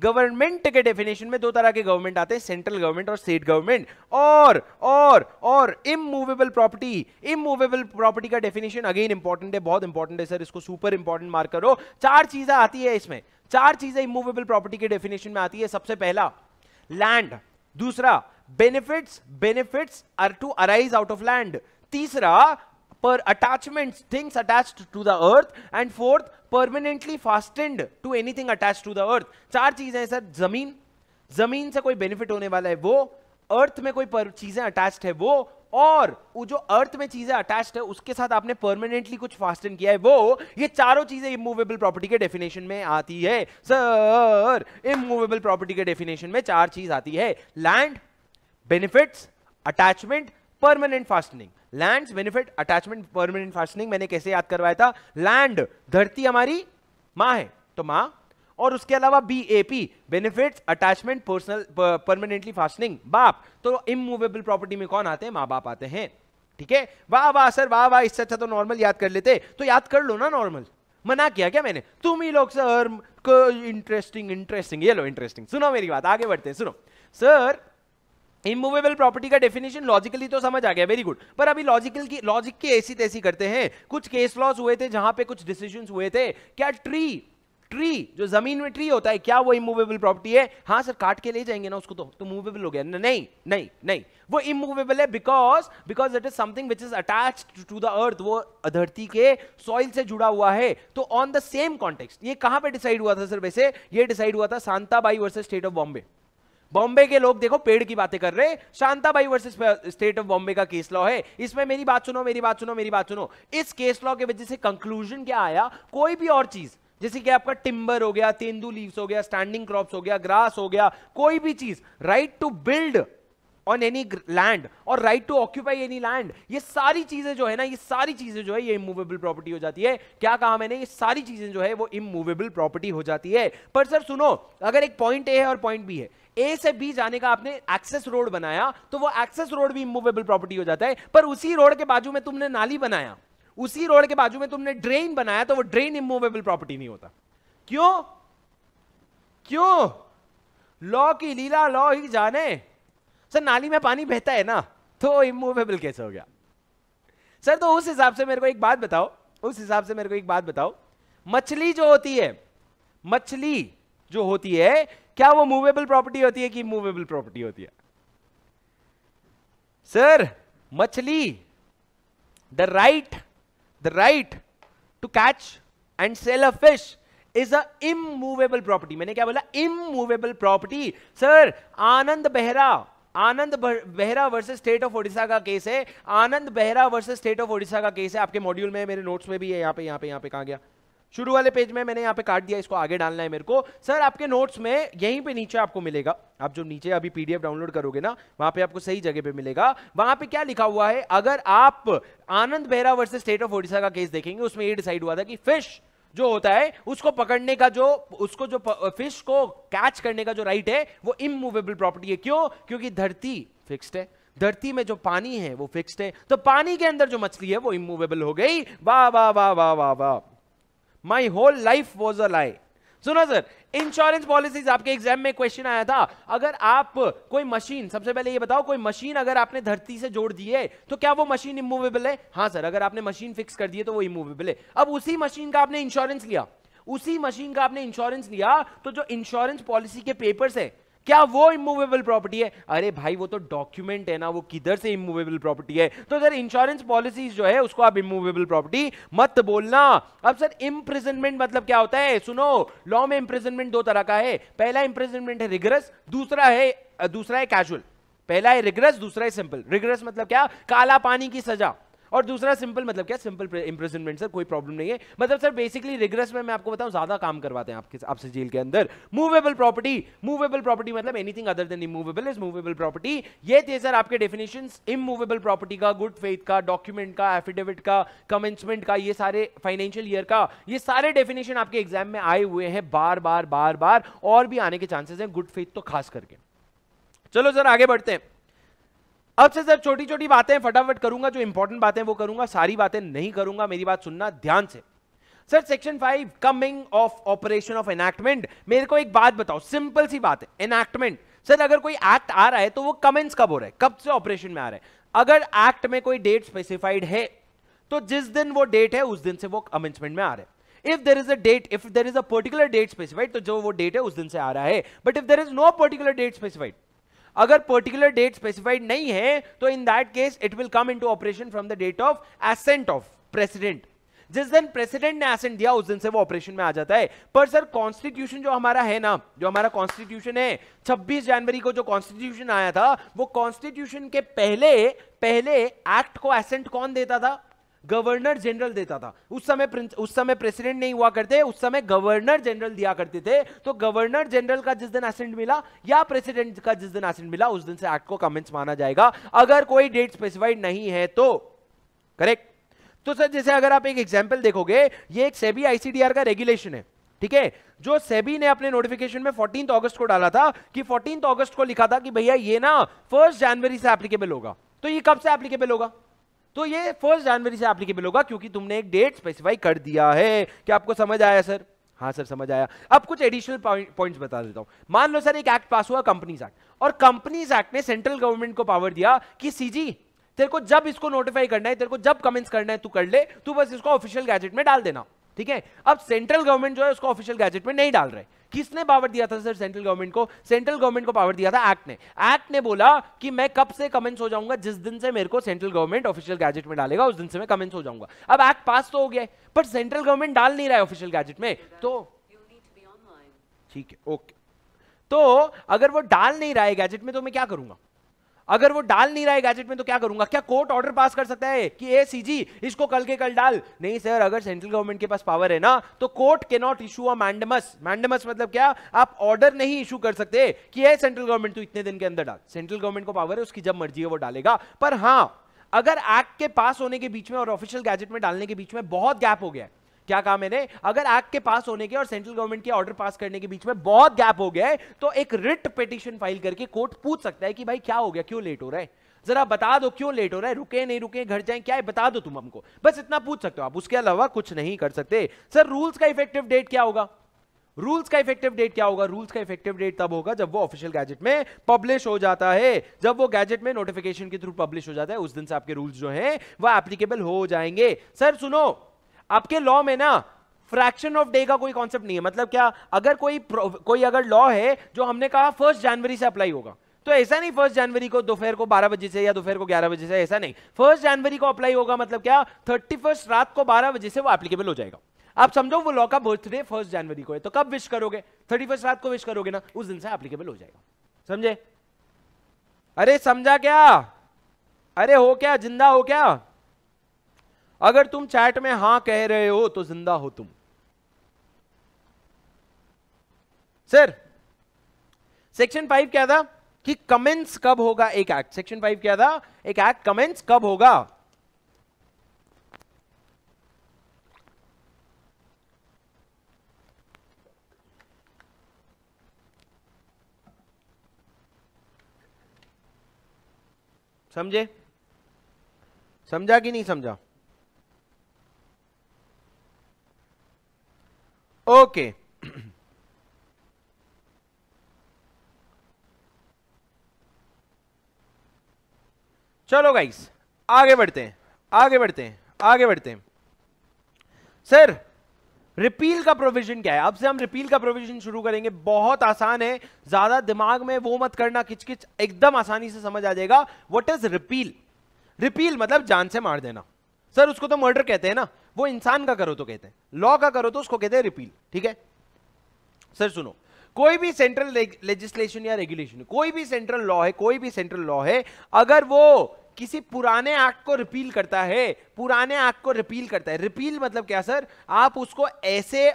government के डेफिनेशन में दो तरह के गवर्नमेंट आते हैं सेंट्रल गवर्नमेंट और स्टेट गवर्नमेंट और और और इमूवेबल प्रॉपर्टी इमूवेबल प्रॉपर्टी का डेफिनेशन अगेन इंपॉर्टेंट है बहुत इंपॉर्टेंट है सर इसको सुपर इंपॉर्टेंट मार्क करो चार चीजें आती है इसमें चार चीजें इमूवेबल प्रॉपर्टी के डेफिनेशन में आती है सबसे पहला लैंड दूसरा benefits benefits are to arise out of land तीसरा पर attachment things attach to the earth and fourth permanently fastened to anything attach to the earth चार चीजें हैं सर जमीन जमीन से कोई बेनिफिट होने वाला है वो अर्थ में कोई चीजें अटैच्ड है वो और वो जो अर्थ में चीजें अटैच्ड है उसके साथ आपने परमानेंटली कुछ फास्टन किया है वो ये चारों चीजें इमूवेबल प्रॉपर्टी के डेफिनेशन में आती है सर इमूवेबल प्रॉपर्टी के डेफिनेशन में चार चीज आती है land benefits attachment permanent fastening land benefit attachment permanent fastening मैंने कैसे याद करवाया था लैंड धरती हमारी मां है तो मां और उसके अलावा B A P benefit attachment personal permanently fastening बाप तो इमूवेबल प्रॉपर्टी में कौन आते हैं माँ बाप आते हैं ठीक है वाह वाह सर वाह वाह इससे अच्छा तो नॉर्मल याद कर लेते तो याद कर लो ना नॉर्मल मना किया क्या मैंने तुम ही लोग सर इंटरेस्टिंग इंटरेस्टिंग ये लो इंटरेस्टिंग सुनो मेरी बात आगे बढ़ते हैं सुनो सर इमूवेबल प्रॉपर्टी का डेफिनेशन लॉजिकली तो समझ आ गया वेरी गुड पर अभी लॉजिकल की लॉजिक की ऐसी तैसी करते हैं कुछ केस लॉस हुए थे जहां पे कुछ डिसीजन हुए थे क्या ट्री ट्री जो जमीन में ट्री होता है क्या वो इमूवेबल प्रॉपर्टी है हाँ सर काट के ले जाएंगे ना उसको तो तो मूवेबल हो गया नहीं नहीं नहीं वो इमूवेबल है because because it is something which is attach to the earth वो धरती के सॉइल से जुड़ा हुआ है तो ऑन द सेम कॉन्टेक्स्ट ये कहां पे डिसाइड हुआ था सर वैसे ये डिसाइड हुआ था Shantabai versus state of Bombay Bombay के लोग देखो पेड़ की बातें कर रहे Shantabai versus state of Bombay का केस लॉ है इसमें मेरी बात सुनो मेरी बात सुनो मेरी बात सुनो इस केस लॉ के वजह से कंक्लूजन क्या आया कोई भी और चीज जैसे कि आपका टिम्बर हो गया तेंदू लीव्स हो गया स्टैंडिंग क्रॉप्स हो गया ग्रास हो गया कोई भी चीज right to build on any land और right to occupy any land ये सारी चीजें जो है ना ये सारी चीजें जो है ये इमूवेबल प्रॉपर्टी हो जाती है क्या कहा मैंने ये सारी चीजें जो है वो इमूवेबल प्रॉपर्टी हो जाती है पर सर सुनो अगर एक पॉइंट ए है और पॉइंट बी है ए से बी जाने का आपने एक्सेस रोड बनाया तो वो एक्सेस रोड भी इमूवेबल प्रॉपर्टी हो जाता है पर उसी रोड के बाजू में तुमने नाली बनाया उसी रोड के बाजू में तुमने ड्रेन बनाया तो वो ड्रेन इमूवेबल प्रॉपर्टी नहीं होता क्यों क्यों लॉ की लीला लॉ ही जाने सर नाली में पानी बहता है ना तो इमूवेबल कैसे हो गया सर तो उस हिसाब से मेरे को एक बात बताओ उस हिसाब से मेरे को एक बात बताओ मछली जो होती है मछली जो होती है क्या वो मूवेबल प्रॉपर्टी होती है कि मूवेबल प्रॉपर्टी होती है सर मछली the right The right to catch and sell a fish is a immovable property. maine kya bola immovable property. Sir, anand behra Anand Behra versus state of Odisha का केस है Anand Behra versus state of Odisha का case है आपके module में मेरे notes में भी है यहाँ पे यहाँ पे यहाँ पे कहा गया शुरू वाले पेज में मैंने यहाँ पे काट दिया इसको आगे डालना है मेरे को सर आपके नोट्स में यहीं पे नीचे आपको मिलेगा आप जो नीचे अभी पीडीएफ डाउनलोड करोगे ना वहां पे आपको सही जगह पे मिलेगा वहां पे क्या लिखा हुआ है अगर आप Anand Behra versus state of Odisha का केस देखेंगे उसमें ये डिसाइड हुआ था कि फिश जो होता है उसको पकड़ने का जो उसको जो फिश को कैच करने का जो राइट है वो इमूवेबल प्रॉपर्टी है क्यों क्योंकि धरती फिक्स्ड है धरती में जो पानी है वो फिक्स्ड है तो पानी के अंदर जो मछली है वो इमूवेबल हो गई वाह वाह वाह वाह वाह वाह my whole life was a lie सुना सर इंश्योरेंस पॉलिसीज आपके एग्जाम में क्वेश्चन आया था अगर आप कोई मशीन सबसे पहले ये बताओ कोई मशीन अगर आपने धरती से जोड़ दी है तो क्या वो मशीन इमूवेबल है हाँ सर अगर आपने मशीन फिक्स कर दी है तो वो इमूवेबल है अब उसी मशीन का आपने इंश्योरेंस लिया उसी मशीन का आपने इंश्योरेंस लिया तो जो इंश्योरेंस पॉलिसी के पेपर्स है क्या वो इमूवेबल प्रॉपर्टी है अरे भाई वो तो डॉक्यूमेंट है ना वो किधर से इमूवेबल प्रॉपर्टी है तो सर इंश्योरेंस पॉलिसीज जो है उसको आप इमूवेबल प्रॉपर्टी मत बोलना अब सर इम्प्रिजनमेंट मतलब क्या होता है सुनो लॉ में इंप्रिजनमेंट दो तरह का है पहला इंप्रिजनमेंट है रिग्रेस दूसरा है दूसरा है कैजुअल पहला है रिग्रेस दूसरा है सिंपल रिग्रेस मतलब क्या काला पानी की सजा और दूसरा सिंपल मतलब क्या सिंपल इम्प्रिजनमेंट सर कोई प्रॉब्लम नहीं है मतलब सर बेसिकली रिग्रेस में मैं आपको बताऊं ज्यादा काम करवाते हैं आपके आपसे जेल के अंदर मूवेबल प्रॉपर्टी मूवेबल प्रॉपर्टी मतलब anything other than immovable is movable property ये थे सर आपके डेफिनेशन इमूवेबल प्रॉपर्टी का गुड फेथ का डॉक्यूमेंट का एफिडेविट का कमेंसमेंट का ये सारे फाइनेंशियल ईयर का ये सारे डेफिनेशन आपके एग्जाम में आए हुए हैं बार बार बार बार और भी आने के चांसेस हैं गुड फेथ तो खास करके चलो सर आगे बढ़ते हैं अब से सर छोटी छोटी बातें फटाफट करूंगा जो इंपॉर्टेंट बातें वो करूंगा सारी बातें नहीं करूंगा मेरी बात सुनना ध्यान से sir section five coming of operation of enactment मेरे को एक बात बताओ सिंपल सी बात है एनैक्टमेंट सर अगर कोई एक्ट आ रहा है तो वो कमेंस कब हो रहा है कब से ऑपरेशन में आ रहा है अगर एक्ट में कोई डेट स्पेसिफाइड है तो जिस दिन वो डेट है उस दिन से वो कमेंसमेंट में आ रहा है if there is a date if there is a particular date specified तो जो वो डेट है उस दिन से आ रहा है but if there is no particular date specified अगर पर्टिकुलर डेट स्पेसिफाइड नहीं है तो in that case it will come into operation from the date of assent of president जिस दिन प्रेसिडेंट ने एसेंट दिया उस दिन से वो ऑपरेशन में आ जाता है पर सर कॉन्स्टिट्यूशन जो हमारा है ना जो हमारा कॉन्स्टिट्यूशन है 26 जनवरी को जो कॉन्स्टिट्यूशन आया था वो कॉन्स्टिट्यूशन के पहले पहले एक्ट को एसेंट कौन देता था गवर्नर जनरल देता था उस समय उस समय प्रेसिडेंट नहीं हुआ करते उस समय गवर्नर जनरल दिया करते थे तो गवर्नर जनरल का जिस दिन असेंट मिला या प्रेसिडेंट का जिस दिन असेंट मिला उस दिन से एक्ट को कमेंस माना जाएगा अगर कोई डेट स्पेसिफाइड नहीं है तो करेक्ट तो सर जैसे अगर आप एक एग्जाम्पल देखोगे ये एक सेबी आईसीडीआर का रेगुलेशन है ठीक है जो सेबी ने अपने नोटिफिकेशन में फोर्टीन अगस्त को डाला था कि फोर्टीन अगस्त को लिखा था कि भैया ये ना फर्स्ट जनवरी से एप्लीकेबल होगा तो ये कब से एप्लीकेबल होगा तो ये फर्स्ट जनवरी से एप्लीकेबल होगा क्योंकि तुमने एक डेट स्पेसिफाई कर दिया है क्या आपको समझ आया सर हाँ सर समझ आया अब कुछ एडिशनल पॉइंट्स बता देता हूं मान लो सर एक एक्ट पास हुआ कंपनीज एक्ट और कंपनीज एक्ट ने सेंट्रल गवर्नमेंट को पावर दिया कि सीजी तेरे को जब इसको नोटिफाई करना है तेरे को जब कमेंट्स करना है तू कर ले तू बस इसको ऑफिशियल गैजेट में डाल देना ठीक है अब सेंट्रल गवर्नमेंट जो है उसको ऑफिशियल गैजेट में नहीं डाल रहे किसने पावर दिया था सर सेंट्रल गवर्नमेंट को सेंट्रल गवर्नमेंट को पावर दिया था एक्ट ने एक्ट ने बोला कि मैं कब से कमेंट्स हो जाऊंगा जिस दिन से मेरे को सेंट्रल गवर्नमेंट ऑफिशियल गैजेट में डालेगा उस दिन से मैं कमेंट्स हो जाऊंगा अब एक्ट पास तो हो गया पर सेंट्रल गवर्नमेंट डाल नहीं रहा है ऑफिशियल गैजेट में तो ठीक है ओके तो अगर वो डाल नहीं रहा है गैजेट में तो मैं क्या करूंगा अगर वो डाल नहीं रहा है गैजेट में तो क्या करूंगा क्या कोर्ट ऑर्डर पास कर सकता है कि ए सीजी इसको कल के कल डाल नहीं सर अगर सेंट्रल गवर्नमेंट के पास पावर है ना तो कोर्ट के not issue a mandamus mandamus मतलब क्या आप ऑर्डर नहीं इशू कर सकते कि ए सेंट्रल गवर्नमेंट तो इतने दिन के अंदर डाल सेंट्रल गवर्नमेंट को पावर है उसकी जब मर्जी है वो डालेगा पर हाँ अगर एक्ट के पास होने के बीच में और ऑफिशियल गैजेट में डालने के बीच में बहुत गैप हो गया है क्या कहा मैंने अगर एक्ट के पास होने के और सेंट्रल गवर्नमेंट के ऑर्डर पास करने के बीच में बहुत गैप हो गया है तो एक रिट पिटिशन फाइल करके कोर्ट पूछ सकता है कि भाई क्या हो गया क्यों लेट हो रहा है जरा बता दो क्यों लेट हो रहा है रुके नहीं रुके घर जाए क्या है बता दो तुम हमको बस इतना पूछ सकते हो आप उसके अलावा कुछ नहीं कर सकते सर रूल्स का इफेक्टिव डेट क्या होगा रूल्स का इफेक्टिव डेट क्या होगा रूल्स का इफेक्टिव डेट तब होगा जब वो ऑफिशियल गैजेट में पब्लिश हो जाता है जब वो गैजेट में नोटिफिकेशन के थ्रू पब्लिश हो जाता है उस दिन से आपके रूल्स जो हैं वह एप्लीकेबल हो जाएंगे सर सुनो आपके लॉ में ना फ्रैक्शन ऑफ डे का कोई कॉन्सेप्ट नहीं है मतलब क्या अगर कोई कोई अगर लॉ है जो हमने कहा फर्स्ट जनवरी से अप्लाई होगा तो ऐसा नहीं फर्स्ट जनवरी को दोपहर को 12 बजे से या दोपहर को 11 बजे से ऐसा नहीं फर्स्ट जनवरी को अप्लाई होगा मतलब क्या थर्टी फर्स्ट रात को बारह बजे से वो एप्लीकेबल हो जाएगा आप समझो वो लॉ का बर्थडे फर्स्ट जनवरी को है तो कब विश करोगे थर्टी फर्स्ट रात को विश करोगे ना उस दिन से एप्लीकेबल हो जाएगा समझे अरे समझा क्या अरे हो क्या जिंदा हो क्या अगर तुम चैट में हां कह रहे हो तो जिंदा हो तुम सर सेक्शन फाइव क्या था कि कमेंट्स कब होगा एक एक्ट सेक्शन फाइव क्या था एक एक्ट कमेंट्स कब होगा समझे समझा कि नहीं समझा ओके चलो गाइस आगे बढ़ते हैं आगे बढ़ते हैं आगे बढ़ते हैं सर रिपील का प्रोविजन क्या है अब से हम रिपील का प्रोविजन शुरू करेंगे बहुत आसान है ज्यादा दिमाग में वो मत करना किचकिच एकदम आसानी से समझ आ जाएगा व्हाट इज रिपील रिपील मतलब जान से मार देना सर उसको तो मर्डर कहते हैं ना वो इंसान का करो तो कहते हैं लॉ का करो तो उसको कहते हैं रिपील ठीक है सर सुनो कोई भी सेंट्रल लेजिस्लेशन या रेगुलेशन कोई भी सेंट्रल लॉ है कोई भी सेंट्रल लॉ है अगर वो किसी पुराने एक्ट को रिपील करता है पुराने एक्ट को रिपील करता है रिपील मतलब क्या सर आप उसको ऐसे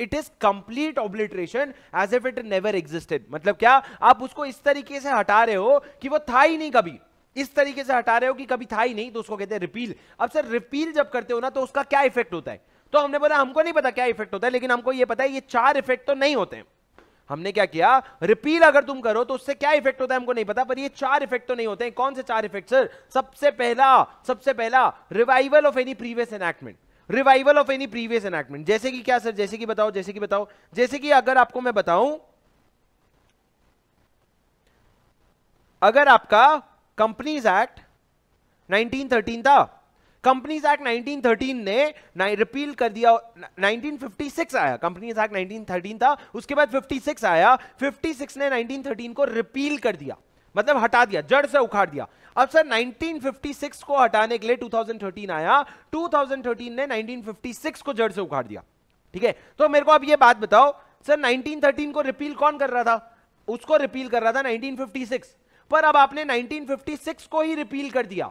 it is complete obliteration as if it never existed मतलब क्या आप उसको इस तरीके से हटा रहे हो कि वो था ही नहीं कभी इस तरीके से हटा रहे हो कि कभी था ही नहीं तो उसको कहते हैं रिपील अब सर रिपील जब करते हो ना तो उसका क्या इफेक्ट होता है तो हमने बोला हमको नहीं पता क्या इफेक्ट होता है लेकिन हमको ये पता है ये चार इफेक्ट तो नहीं होते हमने क्या किया रिपील अगर तुम करो तो उससे क्या इफेक्ट होता है हमको नहीं पता पर ये चार इफेक्ट तो नहीं होते हैं कौन से चार इफेक्ट सर सबसे पहला सबसे पहला revival of any previous enactment revival of any previous enactment जैसे कि क्या सर जैसे कि बताओ जैसे कि बताओ जैसे कि अगर आपको मैं बताऊं अगर आपका कंपनीज एक्ट 1913 था कंपनीज एक्ट 1913 ने रिपील कर दिया 1956 आया कंपनीज एक्ट 1913 था उसके बाद 56 आया 56 ने 1913 को रिपील कर दिया मतलब हटा दिया जड़ से उखाड़ दिया अब सर 1956 को हटाने के लिए 2013 आया 2013 ने 1956 को जड़ से उखाड़ दिया ठीक है तो मेरे को अब ये बात बताओ सर 1913 को रिपील कौन कर रहा था उसको रिपील कर रहा था 1956 पर अब आपने 1956 को ही रिपील कर दिया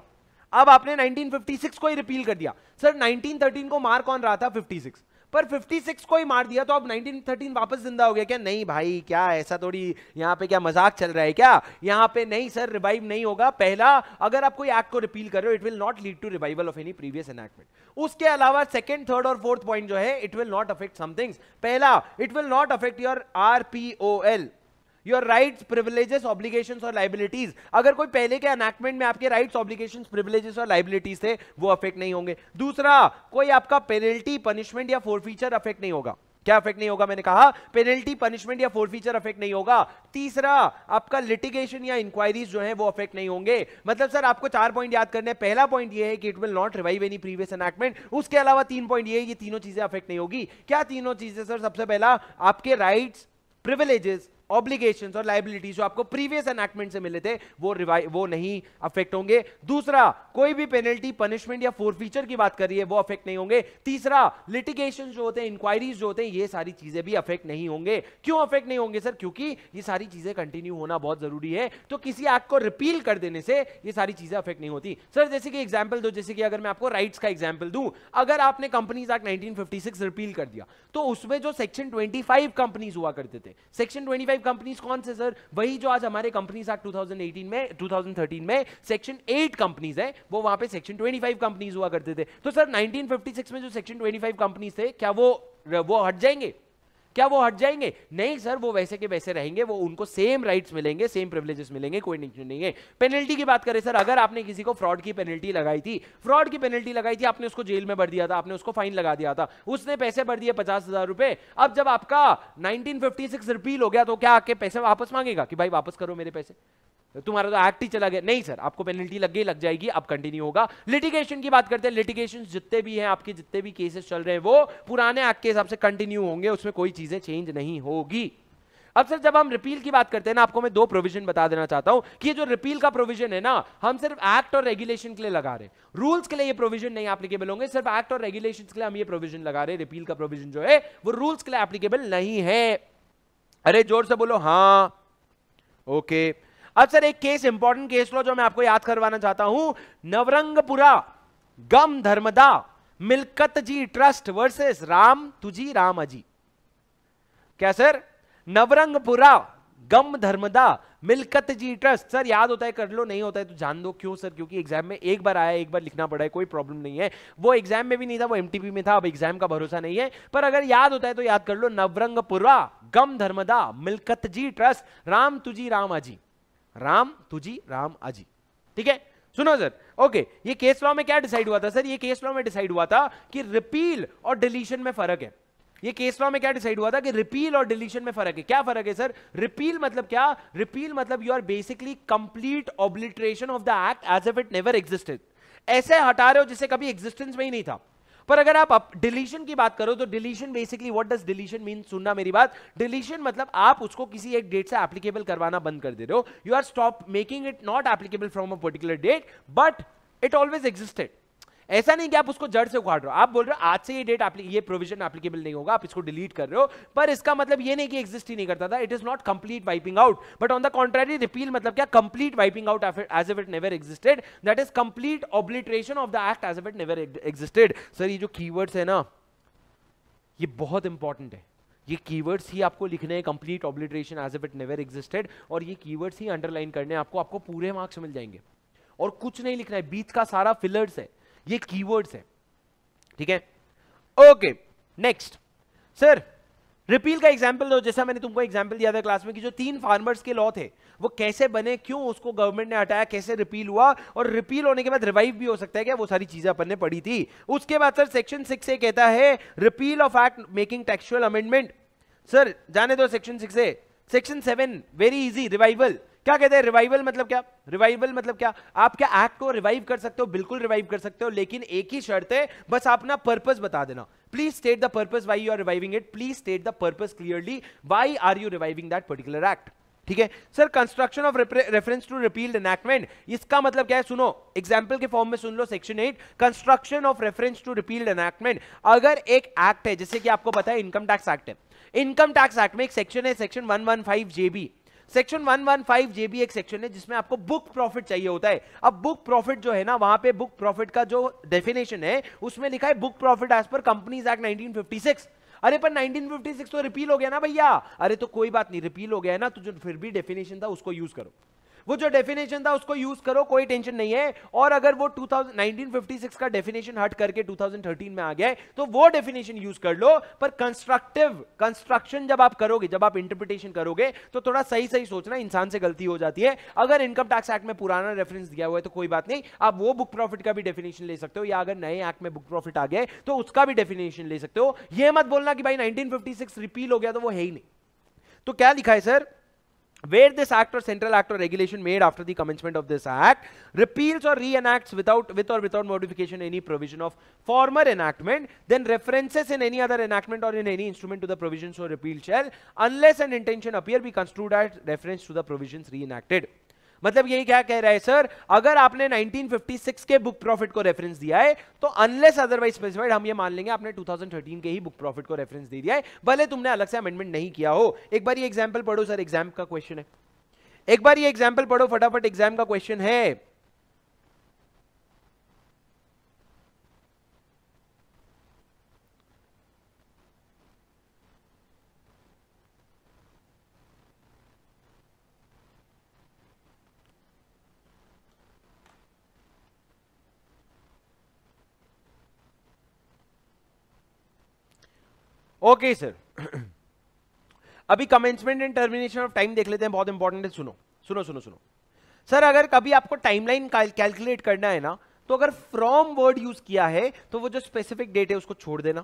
अब आपने 1956 को ही रिपील कर दिया सर 1913 को मार कौन रहा था 56 पर 56 को ही मार दिया तो अब 1913 वापस जिंदा हो गया क्या नहीं भाई क्या ऐसा थोड़ी यहाँ पे क्या मजाक चल रहा है क्या यहां पे नहीं सर रिवाइव नहीं होगा पहला अगर आप कोई एक्ट को रिपील कर रहे हो it will not lead to revival of any previous enactment उसके अलावा सेकंड थर्ड और फोर्थ पॉइंट जो है it will not affect somethings पहला it will not affect your R P O L your rights privileges obligations और liabilities अगर कोई पहले के अनेक्टमेंट में आपके राइट्स ऑब्लिगेशंस प्रिविलेजेस और लाइबिलिटीज थे वो अफेक्ट नहीं होंगे दूसरा कोई आपका पेनल्टी पनिशमेंट या फोरफीचर अफेक्ट नहीं होगा क्या अफेक्ट नहीं होगा मैंने कहा पेनल्टी पनिशमेंट या फोर फीचर अफेक्ट नहीं होगा तीसरा आपका लिटिगेशन या इंक्वायरीज जो है वो अफेक्ट नहीं होंगे मतलब सर आपको चार पॉइंट याद करने पहला पॉइंट ये है कि it will not revive any previous enactment उसके अलावा तीन पॉइंट ये ये तीनों चीजें अफेक्ट नहीं होगी क्या तीनों चीजें सर सबसे पहला आपके राइट्स प्रिविलेजेस ऑब्लिगेशन और लाइबिलिटीज जो आपको प्रीवियस एनएक्टमेंट से मिले थे वो वो नहीं अफेक्ट होंगे दूसरा कोई भी पेनल्टी पनिशमेंट या फोर फीचर की बात करिए वो अफेक्ट नहीं होंगे तीसरा लिटिगेशन जो होते हैं इंक्वायरीज जो होते हैं ये सारी चीजें भी अफेक्ट नहीं होंगे क्यों अफेक्ट नहीं होंगे सर क्योंकि ये सारी चीजें कंटिन्यू होना बहुत जरूरी है तो किसी एक्ट को रिपील कर देने से ये सारी चीजें अफेक्ट नहीं होती सर जैसे कि एग्जाम्पल दो जैसे कि अगर मैं आपको राइट्स का एग्जाम्पल दूं अगर आपने कंपनीज एक्ट 1956 रिपील कर दिया तो उसमें जो सेक्शन 25 कंपनीज हुआ करते थे सेक्शन ट्वेंटी फाइव कंपनीज कौन से सर वही जो आज हमारे कंपनीज एक्ट 2018 में 2013 में सेक्शन 8 कंपनीज है वो वहां पे सेक्शन 25 कंपनीज हुआ करते थे तो सर 1956 में जो सेक्शन 25 कंपनीज थे क्या वो वो हट जाएंगे क्या वो हट जाएंगे नहीं सर वो वैसे के वैसे रहेंगे वो उनको सेम राइट्स मिलेंगे सेम प्रिविलेजेस मिलेंगे कोई टेंशन नहीं है पेनल्टी की बात करें सर अगर आपने किसी को फ्रॉड की पेनल्टी लगाई थी फ्रॉड की पेनल्टी लगाई थी आपने उसको जेल में भर दिया था आपने उसको फाइन लगा दिया था उसने पैसे भर दिए पचास हजार रुपए अब जब आपका नाइनटीन रिपील हो गया तो क्या आके पैसे वापस मांगेगा कि भाई वापस करो मेरे पैसे तुम्हारा तो एक्ट ही चला गया नहीं सर आपको पेनल्टी लग गई लग जाएगी अब कंटिन्यू होगा लिटिगेशन की बात करते हैं लिटिगेशन जितने भी हैं आपके जितने भी केसेस चल रहे हैं वो पुराने एक्ट के हिसाब से कंटिन्यू होंगे उसमें कोई चीजें चेंज नहीं होगी अब सर जब हम रिपील की बात करते हैं ना आपको मैं दो प्रोविजन बता देना चाहता हूं कि ये जो रिपील का प्रोविजन है ना हम सिर्फ एक्ट और रेगुलेशन के लिए लगा रहे हैं रूल्स के लिए ये प्रोविजन नहीं एप्लीकेबल होंगे सिर्फ एक्ट और रेगुलेशन के लिए हम ये प्रोविजन लगा रहे हैं रिपील का प्रोविजन जो है वो रूल्स के लिए एप्लीकेबल नहीं है अरे जोर से बोलो हाँ ओके okay. अब सर एक केस इंपॉर्टेंट केस लो जो मैं आपको याद करवाना चाहता हूं नवरंगपुरा गम धर्मदा मिलकत जी ट्रस्ट वर्सेस राम तुझी राम अजी क्या sir Navrangpura Gam Dharmada Milkat ji trust sir याद होता है कर लो नहीं होता है तो जान दो क्यों सर क्योंकि एग्जाम में एक बार आया एक बार लिखना पड़ा है कोई प्रॉब्लम नहीं है वो एग्जाम में भी नहीं था वो एमटीपी में था अब एग्जाम का भरोसा नहीं है पर अगर याद होता है तो याद कर लो नवरंगपुरा गम धर्मदा मिलकत जी ट्रस्ट राम तुझी राम अजी राम तुझी राम अजी ठीक है सुनो सर ओके ये केस लॉ में क्या डिसाइड हुआ था सर ये केस लॉ में डिसाइड हुआ था कि रिपील और डिलीशन में फर्क है ये केस लॉ में क्या डिसाइड हुआ था कि रिपील और डिलीशन में फर्क है क्या फर्क है सर रिपील मतलब क्या रिपील मतलब you are basically complete obliteration of the act as if it never existed ऐसे हटा रहे हो जिसे कभी एग्जिस्टेंस में ही नहीं था पर अगर आप डिलीशन की बात करो तो deletion basically what does deletion mean सुनना मेरी बात डिलीशन मतलब आप उसको किसी एक डेट से एप्लीकेबल करवाना बंद कर दे रहे हो you are stop making it not applicable from a particular date but it always existed ऐसा नहीं कि आप उसको जड़ से उखाड़ रहे हो आप बोल रहे हो आज से ये डेट ये प्रोविजन एप्लीकेबल नहीं होगा आप इसको डिलीट कर रहे हो पर इसका मतलब ये नहीं कि एग्जिस्ट ही नहीं करता था it is not complete wiping out but on the contrary repeal मतलब क्या complete wiping out as if it never existed that is complete obliteration of the act as if it never existed sir ये जो keywords है ना ये बहुत important है ये कीवर्ड्स ही आपको लिखने हैं complete obliteration as if it never existed और ये कीवर्ड्स ही अंडरलाइन करने आपको आपको पूरे मार्क्स मिल जाएंगे और कुछ नहीं लिखना है बीच का सारा फिलर्स है ये कीवर्ड्स है ठीक है ओके नेक्स्ट सर रिपील का एग्जाम्पल दो जैसा मैंने तुमको एग्जाम्पल दिया था क्लास में कि जो तीन फार्मर्स के लॉ थे वो कैसे बने क्यों उसको गवर्नमेंट ने हटाया कैसे रिपील हुआ और रिपील होने के बाद रिवाइव भी हो सकता है क्या वो सारी चीजें अपन ने पढ़ी थी उसके बाद सर सेक्शन सिक्स से कहता है repeal of act making textual amendment sir जाने दो सेक्शन सिक्स से section seven very easy revival क्या कहते हैं रिवाइवल मतलब क्या रिवाइवल मतलब क्या आप क्या एक्ट को रिवाइव कर सकते हो बिल्कुल रिवाइव कर सकते हो लेकिन एक ही शर्त है बस अपना पर्पज बता देना please state the purpose why you are reviving it please state the purpose clearly why are you reviving that particular act ठीक है sir construction of reference to repealed enactment इसका मतलब क्या है सुनो एग्जाम्पल के फॉर्म में सुन लो section eight construction of reference to repeal enactment अगर एक एक्ट है जैसे कि आपको पता है इनकम टैक्स एक्ट है इनकम टैक्स एक्ट में एक सेक्शन है section one one five JB section 115 JB एक सेक्शन है जिसमें आपको बुक प्रॉफिट चाहिए होता है अब बुक प्रॉफिट जो है ना वहां पे बुक प्रॉफिट का जो डेफिनेशन है उसमें लिखा है book profit as per companies act 1956 अरे पर 1956 तो रिपील हो गया ना भैया अरे तो कोई बात नहीं रिपील हो गया है ना तो जो फिर भी डेफिनेशन था उसको यूज करो वो जो डेफिनेशन था उसको यूज करो कोई टेंशन नहीं है और अगर वो 1956 का डेफिनेशन हट करके 2013 में आ गया है तो वो डेफिनेशन यूज कर लो पर कंस्ट्रक्टिव कंस्ट्रक्शन जब आप करोगे जब आप इंटरप्रिटेशन करोगे तो थोड़ा सही सही सोचना इंसान से गलती हो जाती है अगर इनकम टैक्स एक्ट में पुराना रेफरेंस दिया हुआ है तो कोई बात नहीं आप वो बुक प्रॉफिट का भी डेफिनेशन ले सकते हो या अगर नए एक्ट में बुक प्रॉफिट आ गए तो उसका भी डेफिनेशन ले सकते हो यह मत बोलना कि भाई 1956 रिपील हो गया तो वो है ही नहीं तो क्या लिखा है sir where this act or central act or regulation made after the commencement of this act repeals or reenacts without with or without modification any provision of former enactment then references in any other enactment or in any instrument to the provisions or repeal shall unless an intention appear be construed as reference to the provisions reenacted मतलब यही क्या कह रहा है sir अगर आपने 1956 के book profit को रेफरेंस दिया है तो अनलेस अदरवाइज स्पेसिफाइड हम ये मान लेंगे आपने 2013 के ही बुक प्रॉफिट को रेफरेंस दे दिया है भले तुमने अलग से अमेंडमेंट नहीं किया हो एक बार ये एग्जाम्पल पढ़ो सर एग्जाम का क्वेश्चन है एक बार ये एग्जाम्पल पढ़ो फटाफट एग्जाम का क्वेश्चन है ओके सर अभी commencement and termination of time देख लेते हैं बहुत इंपॉर्टेंट है सुनो सुनो सुनो सुनो सर अगर कभी आपको टाइमलाइन कैलकुलेट करना है ना तो अगर फ्रॉम वर्ड यूज किया है तो वो जो स्पेसिफिक डेट है उसको छोड़ देना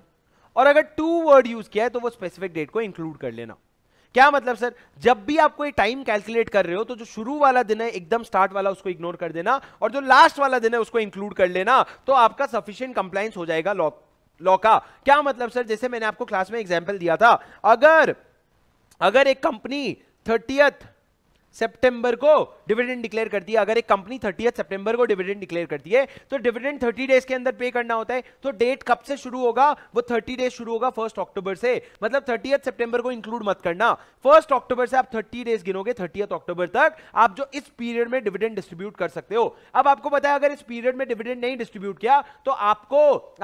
और अगर टू वर्ड यूज किया है तो वो स्पेसिफिक डेट को इंक्लूड कर लेना क्या मतलब सर जब भी आपको कोई टाइम कैलकुलेट कर रहे हो तो जो शुरू वाला दिन है एकदम स्टार्ट वाला उसको इग्नोर कर देना और जो लास्ट वाला दिन है उसको इंक्लूड कर लेना तो आपका सफिशियंट कंप्लाइंस हो जाएगा लॉ लॉ का क्या मतलब सर जैसे मैंने आपको क्लास में एग्जाम्पल दिया था अगर अगर एक कंपनी थर्टियथ सितंबर को डिविडेंड डिक्लेयर करती है अगर एक कंपनी थर्टी सितंबर को डिविडेंड डिक्लेयर करती है तो डिविडेंड थर्टी डेज के अंदर पे करना होता है तो डेट कब से शुरू होगा वो थर्टी डेज शुरू होगा फर्स्ट अक्टूबर से मतलब थर्टी सितंबर को इंक्लूड मत करना फर्स्ट अक्टूबर से आप थर्टी डेज गिनोगे थर्टी अक्टूबर तक आप जो इस पीरियड में डिविडेंड डिस्ट्रीब्यूट कर सकते हो अब आपको पता है अगर इस पीरियड में डिविडेंड नहीं डिस्ट्रीब्यूट किया तो आपको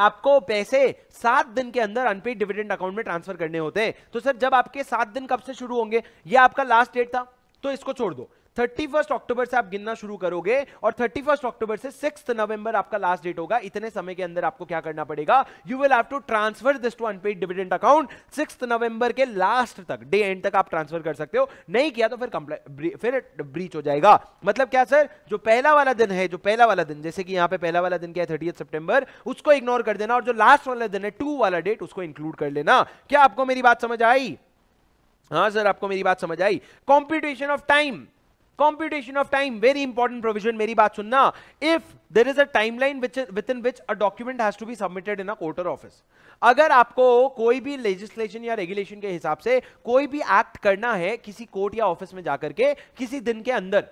आपको पैसे सात दिन के अंदर अनपेड डिविडेंड अकाउंट में ट्रांसफर करने होते हैं तो सर जब आपके सात दिन कब से शुरू होंगे यह आपका लास्ट डेट था तो इसको छोड़ दो थर्टी फर्स्ट अक्टूबर से आप गिनना शुरू करोगे और थर्टी फर्स्ट अक्टूबर से सिक्स नवंबर आपका लास्ट डेट होगा इतने समय के अंदर आपको क्या करना पड़ेगा you will have to transfer this to unpaid dividend account six November के लास्ट तक डे एंड तक आप ट्रांसफर कर सकते हो नहीं किया तो फिर फिर ब्रीच हो जाएगा मतलब क्या सर जो पहला वाला दिन है जो पहला वाला दिन जैसे कि यहाँ पे पहला वाला दिन क्या है थर्टी सेप्टेंबर उसको इग्नोर कर देना और जो लास्ट वाला दिन है टू वाला डेट उसको इंक्लूड कर लेना क्या आपको मेरी बात समझ आई हाँ सर आपको मेरी बात समझ आई competition of time competition of time very important provision मेरी बात सुनना if there is a time line within which a document has be submitted in a office अगर आपको कोई भी लेजिस्लेशन या रेगुलेशन के हिसाब से कोई भी एक्ट करना है किसी कोर्ट या ऑफिस में जाकर के किसी दिन के अंदर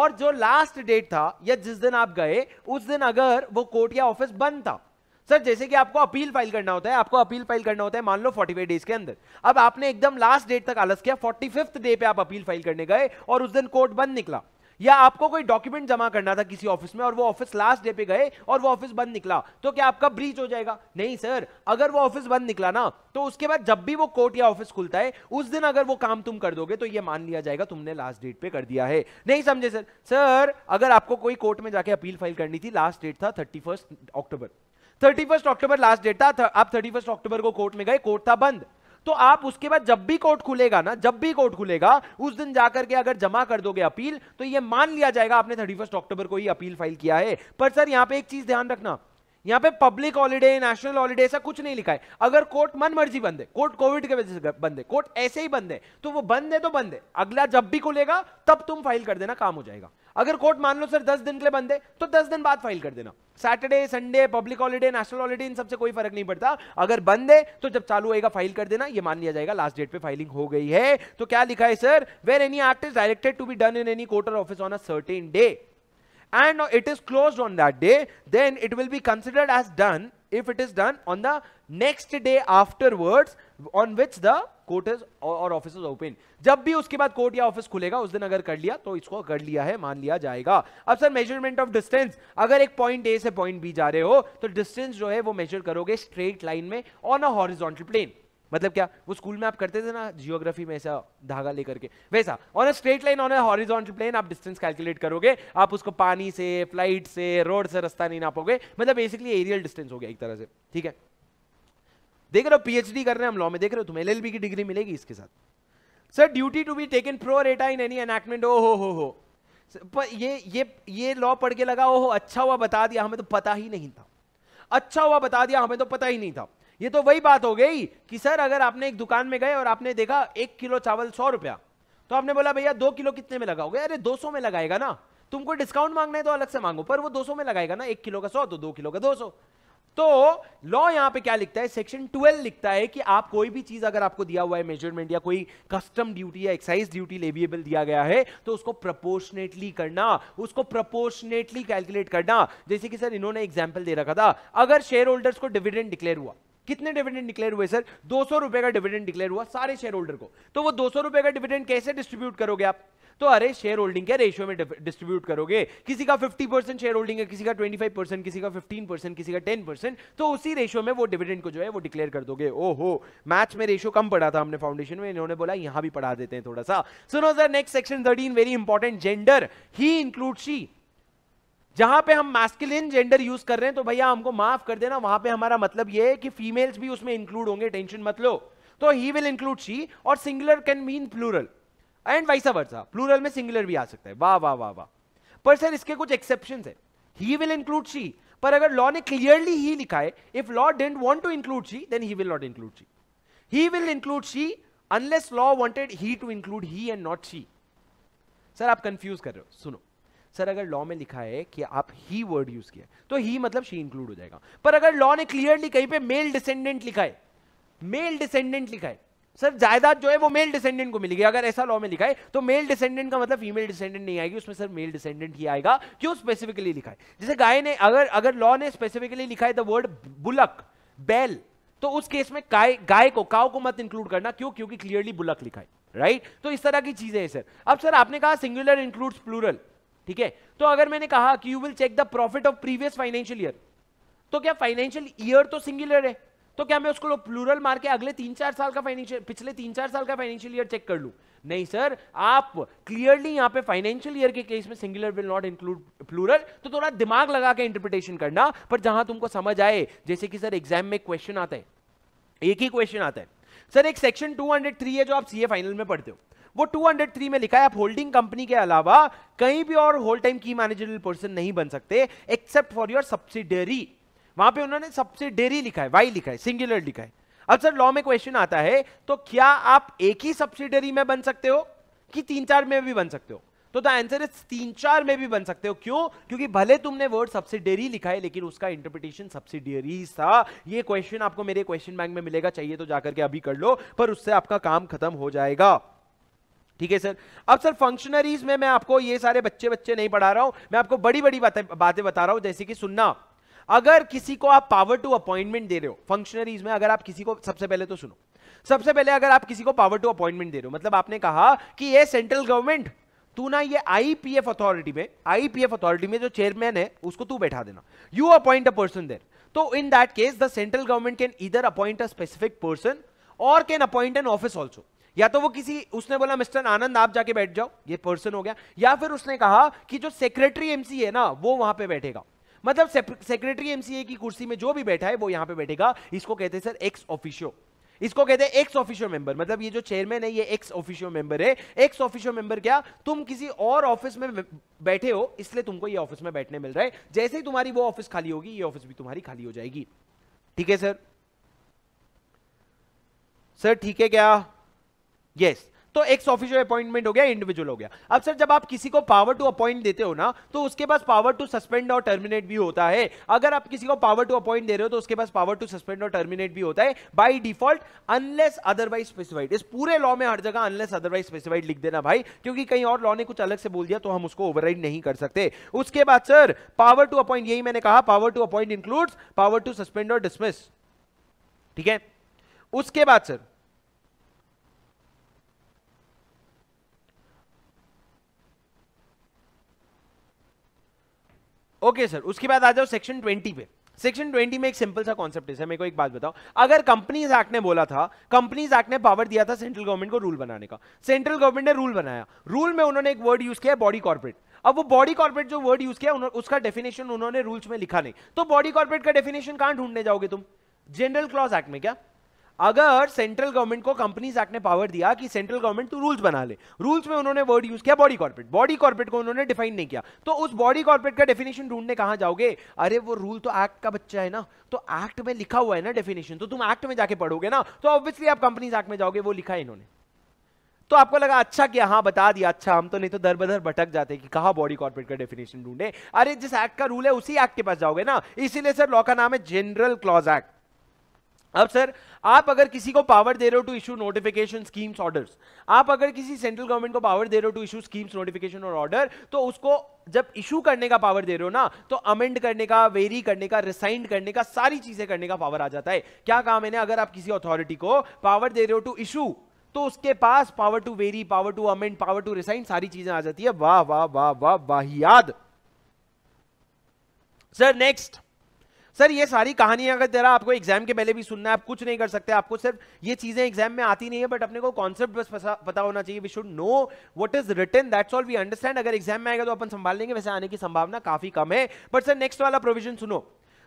और जो लास्ट डेट था या जिस दिन आप गए उस दिन अगर वो कोर्ट या ऑफिस बंद था सर जैसे कि आपको अपील फाइल करना होता है आपको अपील फाइल करना होता है मान लो 45 डेज के अंदर अब आपने एकदम लास्ट डेट तक आलस किया 45th डे पे आप अपील फाइल करने गए और उस दिन कोर्ट बंद निकला या आपको कोई डॉक्यूमेंट जमा करना था किसी ऑफिस में और वो ऑफिस लास्ट डे पे गए और वो ऑफिस बंद निकला तो क्या आपका ब्रीच हो जाएगा नहीं सर अगर वो ऑफिस बंद निकला ना तो उसके बाद जब भी वो कोर्ट या ऑफिस खुलता है उस दिन अगर वो काम तुम कर दोगे तो ये मान लिया जाएगा तुमने लास्ट डेट पे कर दिया है नहीं समझे सर सर अगर आपको कोई कोर्ट में जाके अपील फाइल करनी थी लास्ट डेट था thirty October thirty first October last date था आप थर्टी फर्स्ट अक्टूबर को कोर्ट में गए कोर्ट था बंद तो आप उसके बाद जब भी कोर्ट खुलेगा ना जब भी कोर्ट खुलेगा उस दिन जाकर के अगर जमा कर दोगे अपील तो ये मान लिया जाएगा आपने थर्टी फर्स्ट अक्टूबर को ही अपील फाइल किया है पर सर यहां पे एक चीज ध्यान रखना यहाँ पे पब्लिक हॉलीडे नेशनल हॉलीडे ऐसा कुछ नहीं लिखा है अगर कोर्ट मन मर्जी बंद है कोर्ट कोविड के वजह से बंद है कोर्ट ऐसे ही बंद है तो वो बंद है तो बंद है अगला जब भी खुलेगा तब तुम फाइल कर देना काम हो जाएगा अगर कोर्ट मान लो सर दस दिन के लिए बंद है तो दस दिन बाद फाइल कर देना Saturday Sunday public holiday national holiday इन सबसे कोई फर्क नहीं पड़ता अगर बंद है तो जब चालू होएगा फाइल कर देना ये मान लिया जाएगा लास्ट डेट पे फाइलिंग हो गई है तो क्या लिखा है sir where any art is directed to be done in any court और office on a certain day and it is close on that day then it will be considered as done if it is done on the next day afterward on which the court is और office open जब भी उसके बाद court या office खुलेगा उस दिन अगर कर लिया तो इसको कर लिया है मान लिया जाएगा अब सर मेजरमेंट ऑफ डिस्टेंस अगर एक पॉइंट ए से पॉइंट बी जा रहे हो तो डिस्टेंस जो है वो मेजर करोगे स्ट्रेट लाइन में ऑन अ हॉरिजॉन्टल प्लेन मतलब क्या वो स्कूल में आप करते थे ना जियोग्राफी में ऐसा धागा लेकर के वैसा on a straight line on a horizontal plane आप डिस्टेंस कैलकुलेट करोगे आप उसको पानी से फ्लाइट से रोड से रास्ता नहीं नापोगे मतलब बेसिकली एरियल डिस्टेंस हो गया एक तरह से ठीक है देख रहे हो पीएचडी कर रहे हैं हम लॉ में देख रहे हो तुम्हें एलएलबी की डिग्री मिलेगी इसके साथ sir duty to be taken pro rata in any enactment ओ हो हो पर ये ये ये लॉ पढ़ के लगा ओहो अच्छा हुआ बता दिया हमें तो पता ही नहीं था अच्छा हुआ बता दिया हमें तो पता ही नहीं था ये तो वही बात हो गई कि सर अगर आपने एक दुकान में गए और आपने देखा एक किलो चावल सौ रुपया तो आपने बोला भैया दो किलो कितने में लगाओगे अरे दो सौ में लगाएगा ना तुमको डिस्काउंट मांगना है तो अलग से मांगो पर वो दो सौ में लगाएगा ना एक किलो का सौ तो दो किलो का दो सौ तो लॉ यहां पे क्या लिखता है सेक्शन 12 लिखता है कि आप कोई भी चीज अगर आपको दिया हुआ है मेजरमेंट या कोई कस्टम ड्यूटी या एक्साइज ड्यूटी लेविएबल दिया गया है तो उसको प्रपोर्शनेटली करना उसको प्रपोर्शनेटली कैलकुलेट करना जैसे कि सर इन्होंने एग्जाम्पल दे रखा था अगर शेयर होल्डर्स को डिविडेंड डिक्लेयर हुआ कितने डिविडेंड डिक्लेयर हुए सर दो रुपए का डिविडेंड डिक्लेयर हुआ सारे शेयर होल्डर को तो वो दो रुपए का डिविडेंड कैसे डिस्ट्रीब्यूट करोगे आप तो अरे शेयर होल्डिंग के रेशियो में डिस्ट्रीब्यूट करोगे किसी का 50 परसेंट शेयर होल्डिंग है किसी का 25 परसेंट किसी का 15 परसेंट किसी का 10 परसेंट तो उसी रेशियो में वो डिविडेंड को जो है वो डिक्लेयर कर दोगे ओहो मैच में रेशियो कम पड़ा था हमने फाउंडेशन में इन्होंने बोला यहां भी पढ़ा देते हैं थोड़ा सा सुनो sir next section thirteen very important gender he include she जहां पे हम मैस्किलिन जेंडर यूज कर रहे हैं तो भैया हमको माफ कर देना वहां पे हमारा मतलब ये है कि फीमेल्स भी उसमें इंक्लूड होंगे टेंशन मत लो तो ही विल इंक्लूड शी और singular can mean plural and vice versa plural में सिंगुलर भी आ सकता है वाह वाह वाह वाह पर सर इसके कुछ एक्सेप्शन है ही विल इंक्लूड शी पर अगर लॉ ने क्लियरली ही लिखा है if law doesn't want to include she then he will not include she he will include she unless law wanted he to include he and not she sir आप confuse कर रहे हो सुनो sir अगर law में लिखा है कि आप ही वर्ड यूज किया तो ही मतलब शी इंक्लूड हो जाएगा पर अगर लॉ ने क्लियरली कहीं पे मेल डिसेंडेंट लिखा है मेल डिसेंडेंट लिखा है सिर्फ जायदाद जो है वो मेल डिसेंडेंट को मिलेगी अगर ऐसा लॉ में लिखा है तो मेल डिसेंडेंट का मतलब फीमेल डिसेंडेंट नहीं आएगी उसमें सिर्फ मेल डिसेंडेंट ही आएगा क्यों स्पेसिफिकली लिखा है जैसे गाय ने अगर अगर लॉ ने स्पेसिफिकली लिखा है द वर्ड बुलक बैल तो उस केस में गाय गाय को काव को मत इंक्लूड करना क्यों क्योंकि क्लियरली बुलक लिखा है राइट right? तो इस तरह की चीजें हैं सर अब सर आपने कहा सिंगुलर इंक्लूड्स प्लूरल ठीक है तो अगर मैंने कहा कि you will check the profit of previous financial year तो क्या फाइनेंशियल ईयर तो सिंगुलर है तो क्या मैं उसको प्लूरल मार के अगले तीन चार साल का फाइनेंशियल पिछले तीन चार साल का फाइनेंशियल ईयर चेक कर लू नहीं सर आप क्लियरली यहाँ पे फाइनेंशियल ईयर के केस में singular will not include plural तो थोड़ा दिमाग लगा के इंटरप्रिटेशन करना पर जहां तुमको समझ आए जैसे कि सर एग्जाम में क्वेश्चन आता है एक ही क्वेश्चन आता है सर एक सेक्शन 203 है जो आप सीए फाइनल में पढ़ते हो वो 203 में लिखा है आप होल्डिंग कंपनी के अलावा कहीं भी और होल टाइम की मैनेजरल पर्सन नहीं बन सकते एक्सेप्ट फॉर योर सब्सिडरी वहां पे उन्होंने सबसे डेरी लिखा है वाई लिखा है सिंगुलर लिखा है अब सर लॉ में क्वेश्चन आता है तो क्या आप एक ही सब्सिडरी में बन सकते हो कि तीन चार में भी बन सकते हो तो द आंसर इज तीन चार में भी बन सकते हो क्यों क्योंकि भले तुमने वर्ड सब्सिडरी लिखा है लेकिन उसका इंटरप्रिटेशन सब्सिडरीज था ये क्वेश्चन आपको मेरे क्वेश्चन बैंक में मिलेगा चाहिए तो जाकर के अभी कर लो पर उससे आपका काम खत्म हो जाएगा ठीक है सर अब सर फंक्शनरीज में मैं आपको ये सारे बच्चे बच्चे नहीं पढ़ा रहा हूं मैं आपको बड़ी बड़ी बातें बातें बता रहा हूं जैसे कि सुनना अगर किसी को आप पावर टू अपॉइंटमेंट दे रहे हो फंक्शनरीज में अगर आप किसी को सबसे पहले तो सुनो सबसे पहले अगर आप किसी को पावर टू अपॉइंटमेंट दे रहे हो मतलब आपने कहा कि ये सेंट्रल गवर्नमेंट तू ना ये आईपीएफ अथॉरिटी में आईपीएफ अथॉरिटी में जो चेयरमैन है उसको तू बैठा देना you appoint a person there तो in that case the central government can either appoint a specific person और can appoint an office also या तो वो किसी उसने बोला मिस्टर आनंद आप जाके बैठ जाओ ये पर्सन हो गया या फिर उसने कहा कि जो सेक्रेटरी एमसी है ना वो वहां पे बैठेगा मतलब सेक्रेटरी एमसीए की कुर्सी में जो भी बैठा है वो यहां पे बैठेगा इसको कहते हैं सर एक्स ऑफिशियो इसको कहते हैं एक्स ऑफिशियो मेंबर मतलब ये जो चेयरमैन है ये एक्स ऑफिशियो मेंबर है एक्स ऑफिशियो मेंबर क्या तुम किसी और ऑफिस में बैठे हो इसलिए तुमको ये ऑफिस में बैठने मिल रहा है जैसे ही तुम्हारी वो ऑफिस खाली होगी ये ऑफिस भी तुम्हारी खाली हो जाएगी ठीक है सर सर ठीक है क्या यस yes. तो एक्स ऑफिशियल अपॉइंटमेंट हो गया इंडिविजुअल हो गया अब सर जब आप किसी को पावर टू अपॉइंट देते हो ना तो उसके पास पावर टू सस्पेंड और टर्मिनेट भी होता है अगर आप किसी को पावर टू अपॉइंट दे रहे हो तो उसके पास पावर टू सस्पेंड और टर्मिनेट भी होता है by default unless otherwise specified इस पूरे लॉ में हर जगह अनलेस अदरवाइज स्पेसिफाइड लिख देना भाई क्योंकि कहीं और लॉ ने कुछ अलग से बोल दिया तो हम उसको ओवरराइड नहीं कर सकते उसके बाद सर पावर टू अपॉइंट यही मैंने कहा power to appoint includes power to suspend और डिसमिस ठीक है उसके बाद सर ओके सर उसके बाद आ जाओ सेक्शन ट्वेंटी पे सेक्शन ट्वेंटी में एक सिंपल सा कॉन्सेप्ट है मेरे को एक बात बताओ अगर कंपनीज एक्ट ने बोला था कंपनीज एक्ट ने पावर दिया था सेंट्रल गवर्नमेंट को रूल बनाने का सेंट्रल गवर्नमेंट ने रूल बनाया रूल में उन्होंने एक वर्ड यूज किया बॉडी कॉर्पोरेट अब वो बॉडी कॉर्पोरेट जो वर्ड यूज किया उसका डेफिनेशन उन्होंने रूल्स में लिखा नहीं तो बॉडी कॉर्पोरेट का डेफिनेशन कहां ढूंढने जाओगे तुम जनरल क्लॉज एक्ट में क्या अगर सेंट्रल गवर्नमेंट को कंपनीज एक्ट ने पावर दिया कि सेंट्रल गवर्नमेंट तो रूल्स बना ले रूल्स में उन्होंने वर्ड यूज किया बॉडी कॉर्पोरेट बॉडी कॉर्पोरेट को उन्होंने डिफाइन नहीं किया तो उस बॉडी कॉर्पोरेट का डेफिनेशन ढूंढने कहा जाओगे अरे वो रूल तो एक्ट का बच्चा है ना तो एक्ट में लिखा हुआ है ना डेफिनेशन तो तुम एक्ट में जाके पढ़ोगे ना तो ऑब्वियसली आप कंपनीज एक्ट में जाओगे वो लिखा है इन्होंने तो आपको लगा अच्छा किया हाँ बता दिया अच्छा हम तो नहीं तो दर बदर भटक जाते कि कहा बॉडी कॉर्पोरेट का डेफिनेशन ढूंढे अरे जिस एक्ट का रूल है उसी एक्ट के पास जाओगे ना इसीलिए सर लॉ का नाम है जनरल क्लॉज एक्ट अब सर आप अगर किसी को पावर दे रहे हो to issue notification schemes orders आप अगर किसी सेंट्रल गवर्नमेंट को पावर दे रहे हो टू इशू स्कीम्स नोटिफिकेशन और ऑर्डर तो उसको जब इशू करने का पावर दे रहे हो ना तो अमेंड करने का वेरी करने का रिसाइन करने का सारी चीजें करने का पावर आ जाता है क्या कहा मैंने अगर आप किसी अथॉरिटी को पावर दे रहे हो टू इशू तो उसके पास power to vary power to amend power to rescind सारी चीजें आ जाती है वाह वाह वाह वाह याद सर नेक्स्ट सर ये सारी कहानियां अगर जरा आपको एग्जाम के पहले भी सुनना है आप कुछ नहीं कर सकते आपको सिर्फ ये चीजें एग्जाम में आती नहीं है बट अपने को कॉन्सेप्ट बस पता होना चाहिए we should know what is written that's all we understand अगर एग्जाम में आएगा तो अपन संभाल लेंगे वैसे आने की संभावना काफी कम है बट सर नेक्स्ट वाला प्रोविजन सुनो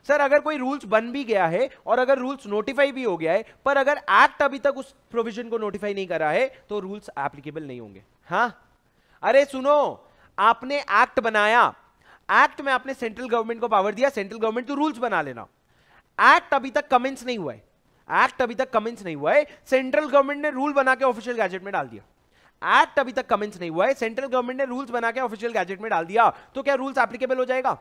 सर अगर कोई रूल्स बन भी गया है और अगर रूल्स नोटिफाई भी हो गया है पर अगर एक्ट अभी तक उस प्रोविजन को नोटिफाई नहीं करा है तो रूल्स एप्लीकेबल नहीं होंगे हाँ अरे सुनो आपने एक्ट बनाया एक्ट में आपने सेंट्रल गवर्नमेंट को पावर दिया सेंट्रल गवर्नमेंट तो रूल्स बना लेना एक्ट अभी तक कमेंट्स नहीं हुआ है एक्ट अभी तक कमेंट्स नहीं हुआ है सेंट्रल गवर्नमेंट ने रूल बना के ऑफिशियल गैजेट में डाल दिया एक्ट अभी तक कमेंट्स नहीं हुआ है सेंट्रल गवर्नमेंट ने रूल्स बना के ऑफिशियल गैजेट में डाल दिया तो क्या रूल्स एप्लीकेबल हो जाएगा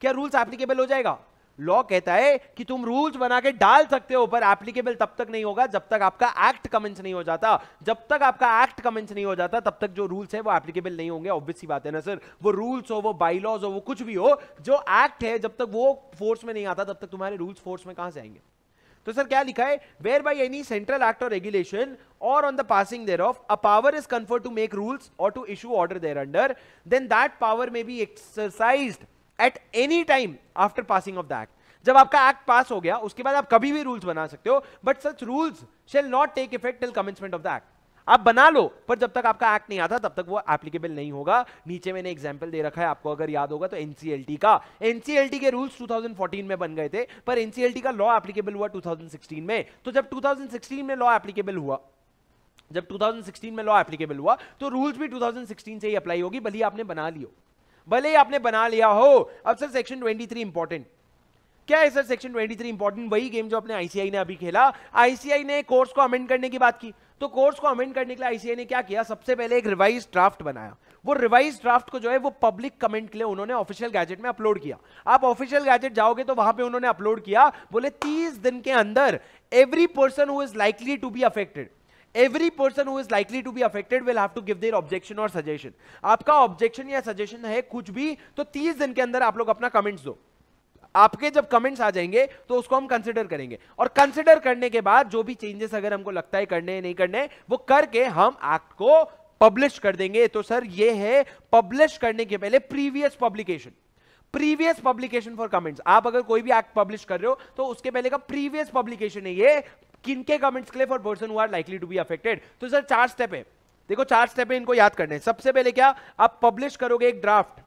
क्या रूल्स एप्लीकेबल हो जाएगा लॉ कहता है कि तुम रूल्स बना के डाल सकते हो पर एप्लीकेबल तब तक नहीं होगा जब तक आपका एक्ट कमेंस नहीं हो जाता जब तक आपका एक्ट कमेंस नहीं हो जाता तब तक जो रूल्स है वो एप्लीकेबल नहीं होंगे ऑब्वियस सी बात है ना सर वो रूल्स हो वो बाईलॉज हो वो कुछ भी हो जो एक्ट है जब तक वो फोर्स में नहीं आता तब तक तुम्हारे रूल्स फोर्स में कहां से आएंगे तो सर क्या लिखा है whereby any central act or regulation the passing thereof a power is is to make rules or to issue order thereunder then that power may be exercised at any time after passing of the act जब आपका act पास हो गया उसके बाद आप कभी भी rules बना सकते हो but such rules shall not take effect till commencement of the act आप बना लो पर जब तक आपका एक्ट नहीं आता तब तक वो एप्लीकेबल नहीं होगा नीचे मैंने एग्जाम्पल दे रखा है आपको अगर याद होगा तो एनसीएलटी का एनसीएलटी के रूल्स 2014 में बन गए थे पर एनसीएलटी का लॉ एप्लीकेबल हुआ 2016 में तो जब 2016 में लॉ एप्लीकेबल हुआ जब 2016 में लॉ एप्लीकेबल हुआ तो रूल्स भी 2016 से ही अप्लाई होगी भले आपने बना लियो भले ही आपने बना लिया हो अब सर सेक्शन 23 इंपॉर्टेंट क्या है सर सेक्शन 23 इंपॉर्टेंट वही गेम जो अपने आईसीआई ने अभी खेला आईसीआई ने कोर्स को अमेंड करने की बात की तो कोर्स को अमेंड करने के लिए आईसीआई ने क्या किया सबसे पहले एक रिवाइज ड्राफ्ट बनाया वो रिवाइज ड्राफ्ट को जो है वो पब्लिक कमेंट के लिए उन्होंने ऑफिशियल गैजेट में अपलोड किया आप ऑफिशियल गैजेट जाओगे तो वहां पे उन्होंने अपलोड किया बोले 30 दिन के अंदर every person who is likely to be affected every person who is likely to be affected will have to give their objection और सजेशन आपका ऑब्जेक्शन या सजेशन है कुछ भी तो तीस दिन के अंदर आप लोग अपना कमेंट्स दो आपके जब कमेंट्स आ जाएंगे तो उसको हम कंसिडर करेंगे और कंसिडर करने के बाद जो भी चेंजेस अगर हमको लगता है करने नहीं करने वो करके हम एक्ट को पब्लिश कर देंगे तो सर ये है पब्लिश करने के पहले previous publication previous publication for comments आप अगर कोई भी एक्ट पब्लिश कर रहे हो तो उसके पहले का प्रीवियस पब्लिकेशन है ये किन के गवर्नमेंट्स के लिए for person who likely to be affected तो सर चार स्टेप है देखो चार स्टेप है इनको याद करने सबसे पहले क्या आप पब्लिश करोगे एक ड्राफ्ट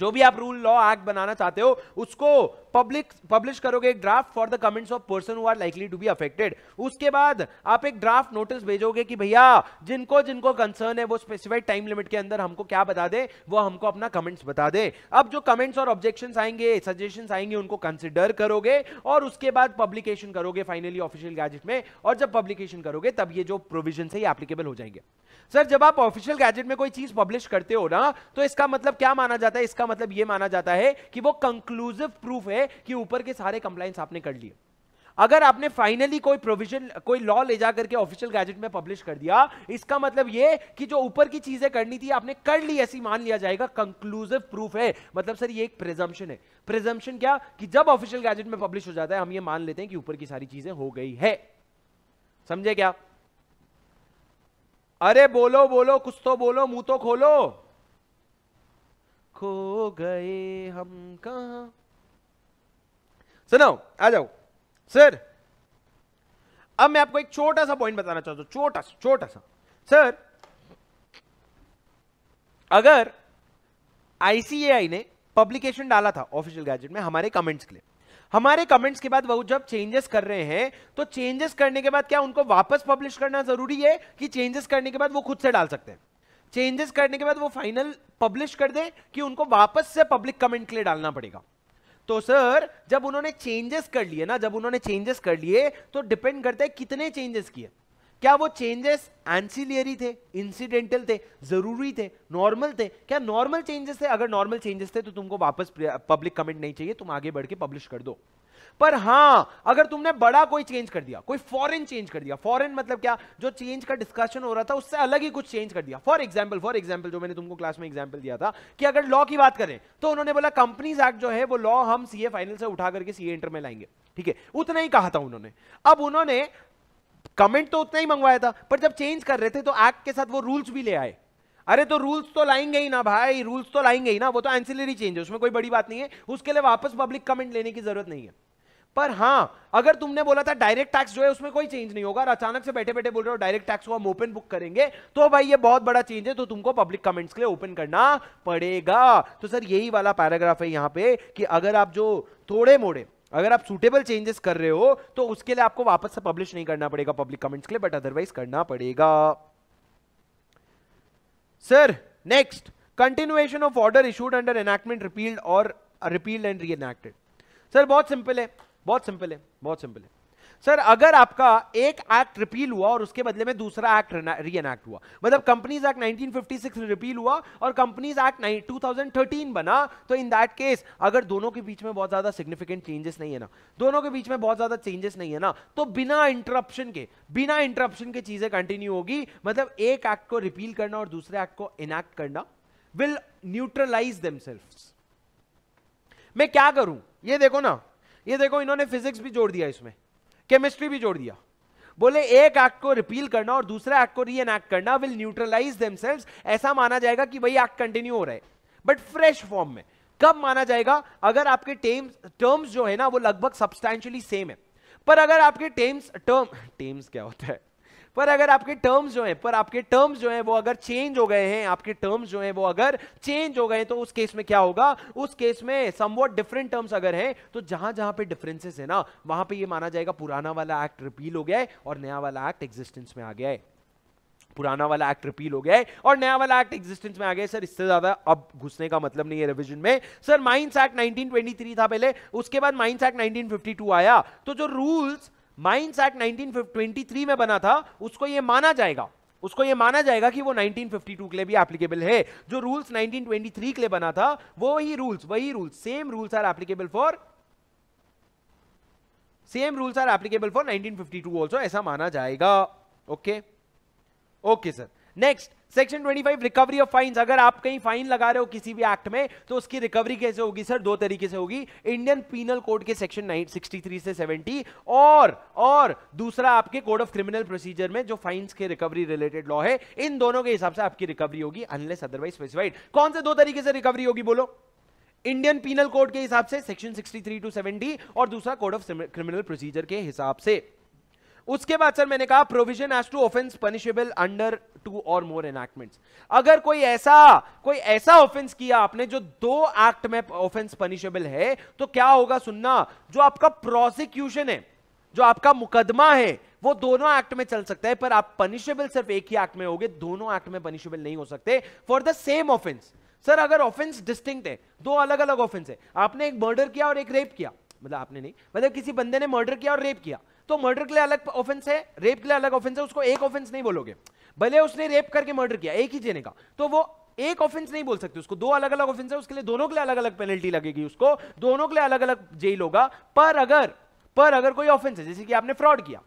जो भी आप रूल लॉ एक्ट बनाना चाहते हो उसको पब्लिक पब्लिश करोगे एक draft for the comments of person who are likely to be affected उसके बाद आप एक ड्राफ्ट नोटिस भेजोगे कि भैया जिनको जिनको कंसर्न है वो स्पेसिफाइड टाइम लिमिट के अंदर हमको क्या बता दे वो हमको अपना कमेंट्स बता दे अब जो कमेंट्स और ऑब्जेक्शन आएंगे सजेशन आएंगे उनको कंसिडर करोगे और उसके बाद पब्लिकेशन करोगे फाइनली ऑफिशियल गैजेट में और जब पब्लिकेशन करोगे तब ये जो प्रोविजन है ये एप्लीकेबल हो जाएंगे सर जब आप ऑफिशियल गैजेट में कोई चीज पब्लिश करते हो ना तो इसका मतलब क्या माना जाता है इसका मतलब ये माना जाता है कि वो कंक्लूसिव प्रूफ है है कि ऊपर के सारे कंप्लाइंस आपने कर लिए अगर आपने फाइनली कोई प्रोविजन कोई लॉ ले जाकर के ऑफिशियल गैजेट में पब्लिश कर दिया इसका मतलब ये कि जो ऊपर की चीजें करनी थी आपने कर ली ऐसी मान लिया जाएगा कंक्लूसिव प्रूफ है मतलब सर ये एक प्रेजम्पन है प्रेजम्पन क्या कि जब ऑफिशियल गैजेट में पब्लिश हो जाता है हम ये मान लेते हैं कि ऊपर की सारी चीजें हो गई है समझे क्या अरे बोलो बोलो कुछ तो बोलो मुंह तो खोलो खो गए हम कहा सुनो आ जाओ सर अब मैं आपको एक छोटा सा पॉइंट बताना चाहता हूं छोटा सा छोटा सा सर अगर आईसीएआई ने पब्लिकेशन डाला था ऑफिशियल गैजेट में हमारे कमेंट्स के लिए हमारे कमेंट्स के बाद वो जब चेंजेस कर रहे हैं तो चेंजेस करने के बाद क्या उनको वापस पब्लिश करना जरूरी है कि चेंजेस करने के बाद वो खुद से डाल सकते हैं चेंजेस करने के बाद वो फाइनल पब्लिश कर दें कि उनको वापस से पब्लिक कमेंट के लिए डालना पड़ेगा तो सर जब उन्होंने चेंजेस कर लिए ना जब उन्होंने चेंजेस कर लिए तो डिपेंड करता है कितने चेंजेस किए क्या वो चेंजेस एंसिलियरी थे इंसिडेंटल थे जरूरी थे नॉर्मल थे क्या नॉर्मल चेंजेस थे अगर नॉर्मल चेंजेस थे तो तुमको वापस पब्लिक कमेंट नहीं चाहिए तुम आगे बढ़ के पब्लिश कर दो पर हां अगर तुमने बड़ा कोई चेंज कर दिया कोई फॉरेन चेंज कर दिया फॉरेन मतलब क्या जो चेंज का डिस्कशन हो रहा था उससे अलग ही कुछ चेंज कर दिया फॉर एग्जाम्पल फॉर एग्जाम्पल जो मैंने तुमको क्लास में एग्जाम्पल दिया था कि अगर लॉ की बात करें तो उन्होंने बोला कंपनीज एक्ट जो है वो लॉ हम सीए फाइनल से उठा करके सीए इंटर में लाएंगे ठीक है उतना ही कहा था उन्होंने अब उन्होंने कमेंट तो उतना ही मंगवाया था पर जब चेंज कर रहे थे तो एक्ट के साथ वो रूल्स भी ले आए अरे तो रूल्स तो लाएंगे ही ना भाई रूल्स तो लाएंगे ही ना वो तो एंसिलरी चेंज है उसमें कोई बड़ी बात नहीं है उसके लिए वापस पब्लिक कमेंट लेने की जरूरत नहीं है पर हाँ अगर तुमने बोला था डायरेक्ट टैक्स जो है उसमें कोई चेंज नहीं होगा और अचानक से बैठे बैठे बोल रहे हो डायरेक्ट टैक्स को हम ओपन बुक करेंगे तो भाई ये बहुत बड़ा चेंज है तो तुमको पब्लिक कमेंट्स के लिए ओपन करना पड़ेगा तो सर यही वाला पैराग्राफ है यहाँ पे कि अगर आप जो थोड़े मोड़े अगर आप सूटेबल चेंजेस कर रहे हो तो उसके लिए आपको वापस से पब्लिश नहीं करना पड़ेगा पब्लिक कमेंट्स के लिए बट अदरवाइज करना पड़ेगा sir next continuation of order issued under enactment repealed और रिपील्ड एंड रीएनैक्टेड सर बहुत सिंपल है बहुत सिंपल है बहुत सिंपल है सर अगर आपका एक एक्ट रिपील हुआ और उसके बदले में दूसरा एक्ट री हुआ मतलब कंपनीज एक्ट 1956 रिपील हुआ और कंपनीज एक्ट 2013 बना तो इन दैट केस अगर दोनों के बीच में बहुत ज्यादा सिग्निफिकेंट चेंजेस नहीं है ना दोनों के बीच में बहुत ज्यादा चेंजेस नहीं है ना तो बिना इंटरप्शन के बिना इंटरप्शन के चीजें कंटिन्यू होगी मतलब एक एक्ट को रिपील करना और दूसरे एक्ट को इनैक्ट करना विल न्यूट्रलाइज दमसेल्फ मैं क्या करूं ये देखो ना ये देखो इन्होंने फिजिक्स भी जोड़ दिया इसमें केमिस्ट्री भी जोड़ दिया बोले एक एक्ट को रिपील करना और दूसरे एक्ट को री एक्ट करना विल न्यूट्रलाइज देमसेल्व्स ऐसा माना जाएगा कि भाई एक्ट कंटिन्यू हो रहा है बट फ्रेश फॉर्म में कब माना जाएगा अगर आपके टेम्स टर्म्स जो है ना वो लगभग सब्सटैंशली सेम है पर अगर आपके टेम्स टर्म टेम्स क्या होता है पर अगर आपके टर्म्स जो हैं पर आपके टर्म्स जो हैं वो अगर चेंज हो गए हैं आपके टर्म्स जो हैं वो अगर चेंज हो गए तो उस केस में क्या होगा उस केस में समवॉट डिफरेंट टर्म्स अगर हैं तो जहां जहां पे डिफरेंसेस है ना वहां पे ये माना जाएगा पुराना वाला एक्ट रिपील हो गया है और नया वाला एक्ट एग्जिस्टेंस में आ गया है पुराना वाला एक्ट रिपील हो गया है और नया वाला एक्ट एग्जिस्टेंस में आ गया सर इससे ज्यादा अब घुसने का मतलब नहीं है रिवीजन में सर माइंस एक्ट 1923 था पहले उसके बाद माइंस एक्ट 1952 आया तो जो रूल्स माइंस एक्ट 1923 में बना था उसको ये माना जाएगा उसको ये माना जाएगा कि वो 1952 के लिए भी एप्लीकेबल है जो रूल्स 1923 के लिए बना था वो ही रूल्स वही rules same rules are applicable for same rules are applicable for 1952 also ऐसा माना जाएगा okay okay sir next section 25 recovery of fines अगर आप कहीं फाइन लगा रहे हो किसी भी एक्ट में तो उसकी रिकवरी कैसे होगी सर दो तरीके से होगी इंडियन पीनल कोड के सेक्शन 63 से 70 और और दूसरा आपके कोड ऑफ क्रिमिनल प्रोसीजर में जो फाइन्स के रिकवरी रिलेटेड लॉ है इन दोनों के हिसाब से आपकी रिकवरी होगी अनलेस अदरवाइज स्पेसिफाइड कौन से दो तरीके से रिकवरी होगी बोलो इंडियन पीनल कोड के हिसाब से सेक्शन सिक्सटी टू सेवेंटी और दूसरा कोड ऑफ क्रिमिनल प्रोसीजर के हिसाब से उसके बाद सर मैंने कहा provision as to offence punishable under two or more एनएक्टमेंट्स अगर कोई ऐसा कोई ऐसा ऑफेंस किया आपने जो दो एक्ट में ऑफेंस पनिशेबल है तो क्या होगा सुनना जो आपका प्रोसिक्यूशन है जो आपका मुकदमा है वो दोनों एक्ट में चल सकता है पर आप पनिशेबल सिर्फ एक ही एक्ट में होगे दोनों एक्ट में पनिशेबल नहीं हो सकते for the same offence sir अगर ऑफेंस डिस्टिंक्ट है दो अलग अलग ऑफेंस है आपने एक मर्डर किया और एक रेप किया मतलब आपने नहीं मतलब किसी बंदे ने मर्डर किया और रेप किया तो मर्डर के लिए अलग ऑफेंस है रेप के लिए अलग ऑफेंस है उसको एक ऑफेंस नहीं बोलोगे भले उसने रेप करके मर्डर किया एक ही जेने का तो वो एक ऑफेंस नहीं बोल सकते उसको दो अलग अलग ऑफेंस है उसके लिए दोनों के लिए अलग अलग पेनल्टी लगेगी उसको दोनों के लिए अलग अलग जेल होगा पर अगर पर अगर कोई ऑफेंस है जैसे कि आपने फ्रॉड किया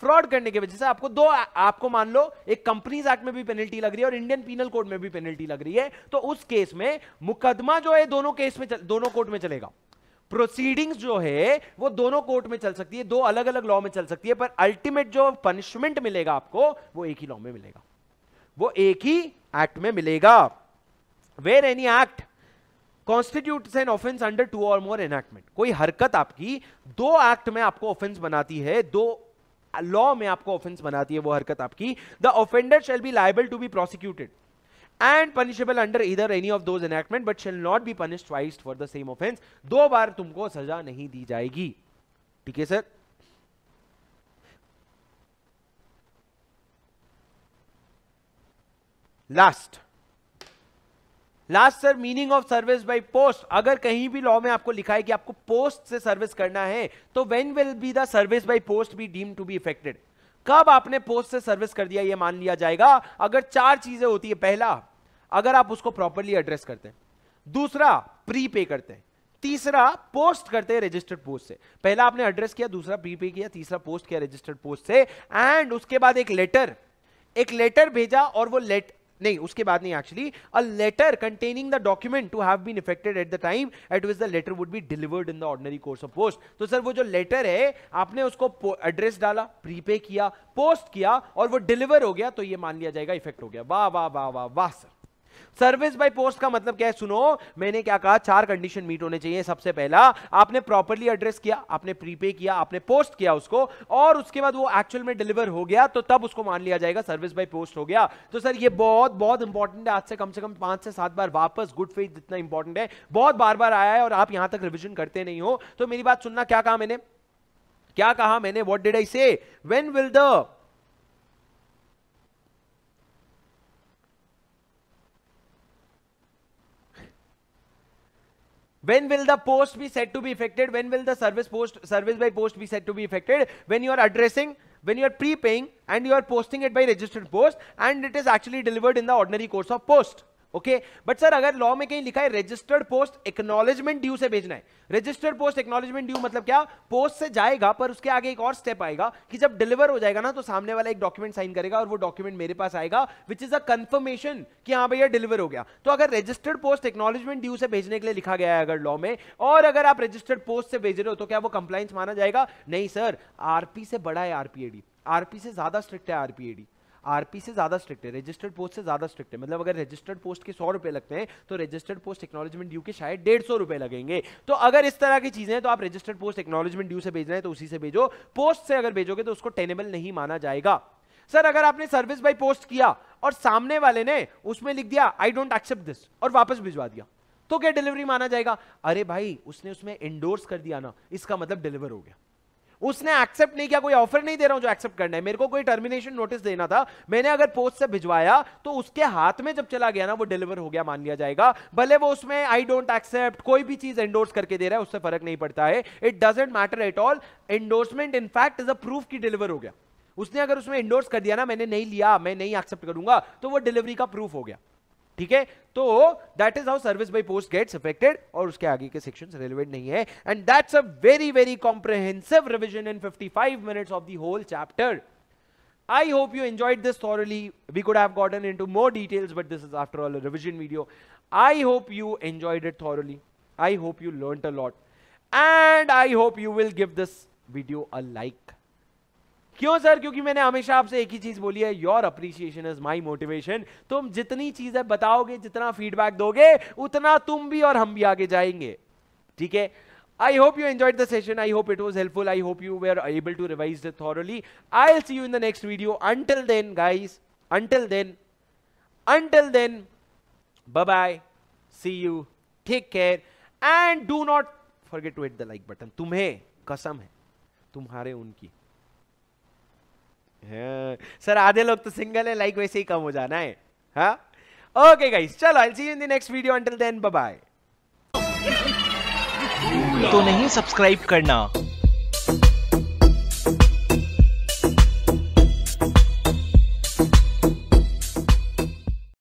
फ्रॉड करने की वजह से आपको दो आपको मान लो एक कंपनीज एक्ट में भी पेनल्टी लग रही है और इंडियन पीनल कोड में भी पेनल्टी लग रही है तो उस केस में मुकदमा जो है दोनों केस में दोनों कोर्ट में चलेगा प्रोसीडिंग्स जो है वो दोनों कोर्ट में चल सकती है दो अलग अलग लॉ में चल सकती है पर अल्टीमेट जो पनिशमेंट मिलेगा आपको वो एक ही लॉ में मिलेगा वो एक ही एक्ट में मिलेगा where any act constitute an offence under two or more एनएक्टमेंट कोई हरकत आपकी दो एक्ट में आपको ऑफेंस बनाती है दो लॉ में आपको ऑफेंस बनाती है वो हरकत आपकी the offender shall be liable to be prosecuted and punishable under either any of those enactment but shall not be punish twice for the same offence दो बार तुमको सजा नहीं दी जाएगी ठीक है sir last last sir meaning of service by post अगर कहीं भी लॉ में आपको लिखा है कि आपको पोस्ट से सर्विस करना है तो when will be the service by post be deem to be effected कब आपने पोस्ट से सर्विस कर दिया ये मान लिया जाएगा अगर चार चीजें होती है पहला अगर आप उसको प्रॉपरली एड्रेस करते हैं दूसरा प्री पे करते हैं तीसरा पोस्ट करते हैं रजिस्टर्ड पोस्ट से पहला आपने एड्रेस किया दूसरा प्री पे किया तीसरा पोस्ट किया रजिस्टर्ड पोस्ट से एंड उसके बाद एक लेटर एक लेटर भेजा और वो लेट नहीं उसके बाद नहीं actually a letter containing the document to have been effected at the time at which the letter would be delivered in the ordinary course of post तो सर वो जो लेटर है आपने उसको एड्रेस डाला प्रीपे किया पोस्ट किया और वो डिलीवर हो गया तो ये मान लिया जाएगा इफेक्ट हो गया वाह वाह वाह वाह वाह सर सर्विस बाय पोस्ट का मतलब क्या है सुनो मैंने क्या कहा चार कंडीशन मीट होने चाहिए सबसे पहला आपने प्रॉपरली एड्रेस किया आपने प्रीपे किया आपने पोस्ट किया उसको और उसके बाद वो एक्चुअल में डिलीवर हो गया तो तब उसको मान लिया जाएगा सर्विस बाय पोस्ट हो गया तो सर ये बहुत बहुत इंपॉर्टेंट है आज से कम से कम पांच से सात बार वापस गुड फेथ जितना इंपॉर्टेंट है बहुत बार बार आया है और आप यहां तक रिविजन करते नहीं हो तो मेरी बात सुनना क्या कहा मैंने क्या कहा मैंने what did I say when will the when will the post be said to be affected? when will the service post service by post be said to be affected? when you are addressing when you are prepaying and you are posting it by registered post and it is actually delivered in the ordinary course of post okay but sir अगर law में कहीं लिखा है registered post acknowledgement due से भेजना है registered post acknowledgement due मतलब क्या पोस्ट से जाएगा पर उसके आगे एक और स्टेप आएगा कि जब डिलीवर हो जाएगा ना तो सामने वाला एक डॉक्यूमेंट साइन करेगा और वो डॉक्यूमेंट मेरे पास आएगा विच इज अ कंफर्मेशन कि हाँ भैया डिलीवर हो गया तो अगर रजिस्टर्ड पोस्ट एक्नोलेजमेंट ड्यू से भेजने के लिए लिखा गया है अगर लॉ में और अगर आप रजिस्टर्ड पोस्ट से भेज रहे हो तो क्या वो कंप्लाइंस माना जाएगा नहीं सर आरपी से बड़ा है आरपीएडी आरपी से ज्यादा स्ट्रिक्ट है आरपीएडी आरपी से ज्यादा स्ट्रिक्ट है रजिस्टर्ड पोस्ट से ज्यादा स्ट्रिक्ट है मतलब अगर रजिस्टर्ड पोस्ट के सौ रुपए लगते हैं तो रजिस्टर्ड पोस्ट एक्नोलॉजमेंट ड्यू के शायद डेढ़ सौ रुपए लगेंगे तो अगर इस तरह की चीजें तो आप रजिस्टर्ड पोस्ट एक्नोलॉजमेंट ड्यू से भेज रहे हैं तो उसी से भेजो पोस्ट से अगर भेजोगे तो उसको टेनेबल नहीं माना जाएगा सर अगर आपने सर्विस बाई पोस्ट किया और सामने वाले ने उसमें लिख दिया आई डोंट एक्सेप्ट दिस और वापस भिजवा दिया तो क्या डिलीवरी माना जाएगा अरे भाई उसने उसमें इंडोर्स कर दिया ना इसका मतलब डिलीवर हो गया उसने एक्सेप्ट नहीं किया कोई ऑफर नहीं दे रहा हूं जो एक्सेप्ट करना है मेरे को कोई टर्मिनेशन नोटिस देना था मैंने अगर पोस्ट से भिजवाया तो उसके हाथ में जब चला गया ना वो डिलीवर हो गया मान लिया जाएगा भले वो उसमें आई डोंट एक्सेप्ट कोई भी चीज एंडोर्स करके दे रहा है उससे फर्क नहीं पड़ता है it doesn't matter at all endorsement in fact is a proof की डिलीवर हो गया उसने अगर उसमें इंडोर्स कर दिया ना मैंने नहीं लिया मैं नहीं एक्सेप्ट करूंगा तो वो डिलीवरी का प्रूफ हो गया ठीक है तो that is how service by post gets affected और उसके आगे के सेक्शन रेलिवेंट नहीं है and that's a very very comprehensive revision in fifty five minute of the whole chapter I hope you enjoyed this thoroughly. We could have gotten into more details, but this is after all a revision video. I hope you enjoyed it thoroughly. I hope you learnt a lot. And I hope you will give this video a like. क्यों sir क्योंकि मैंने हमेशा आपसे एक ही चीज बोली है your appreciation is my motivation तुम जितनी चीजें बताओगे जितना फीडबैक दोगे उतना तुम भी और हम भी आगे जाएंगे ठीक है I hope you enjoyed the session. I hope it was helpful. I hope you were able to revise it thoroughly. I'll see you in the next video. Until then, guys, until then, until then, bye-bye. See you. Take care. And do not forget to hit the like button. तुम्हें कसम है तुम्हारे उनकी sir आधे लोग तो single है like वैसे ही कम हो जाना है हाँ ओके गाइस चलो I see you in the next video until then bye तो नहीं सब्सक्राइब करना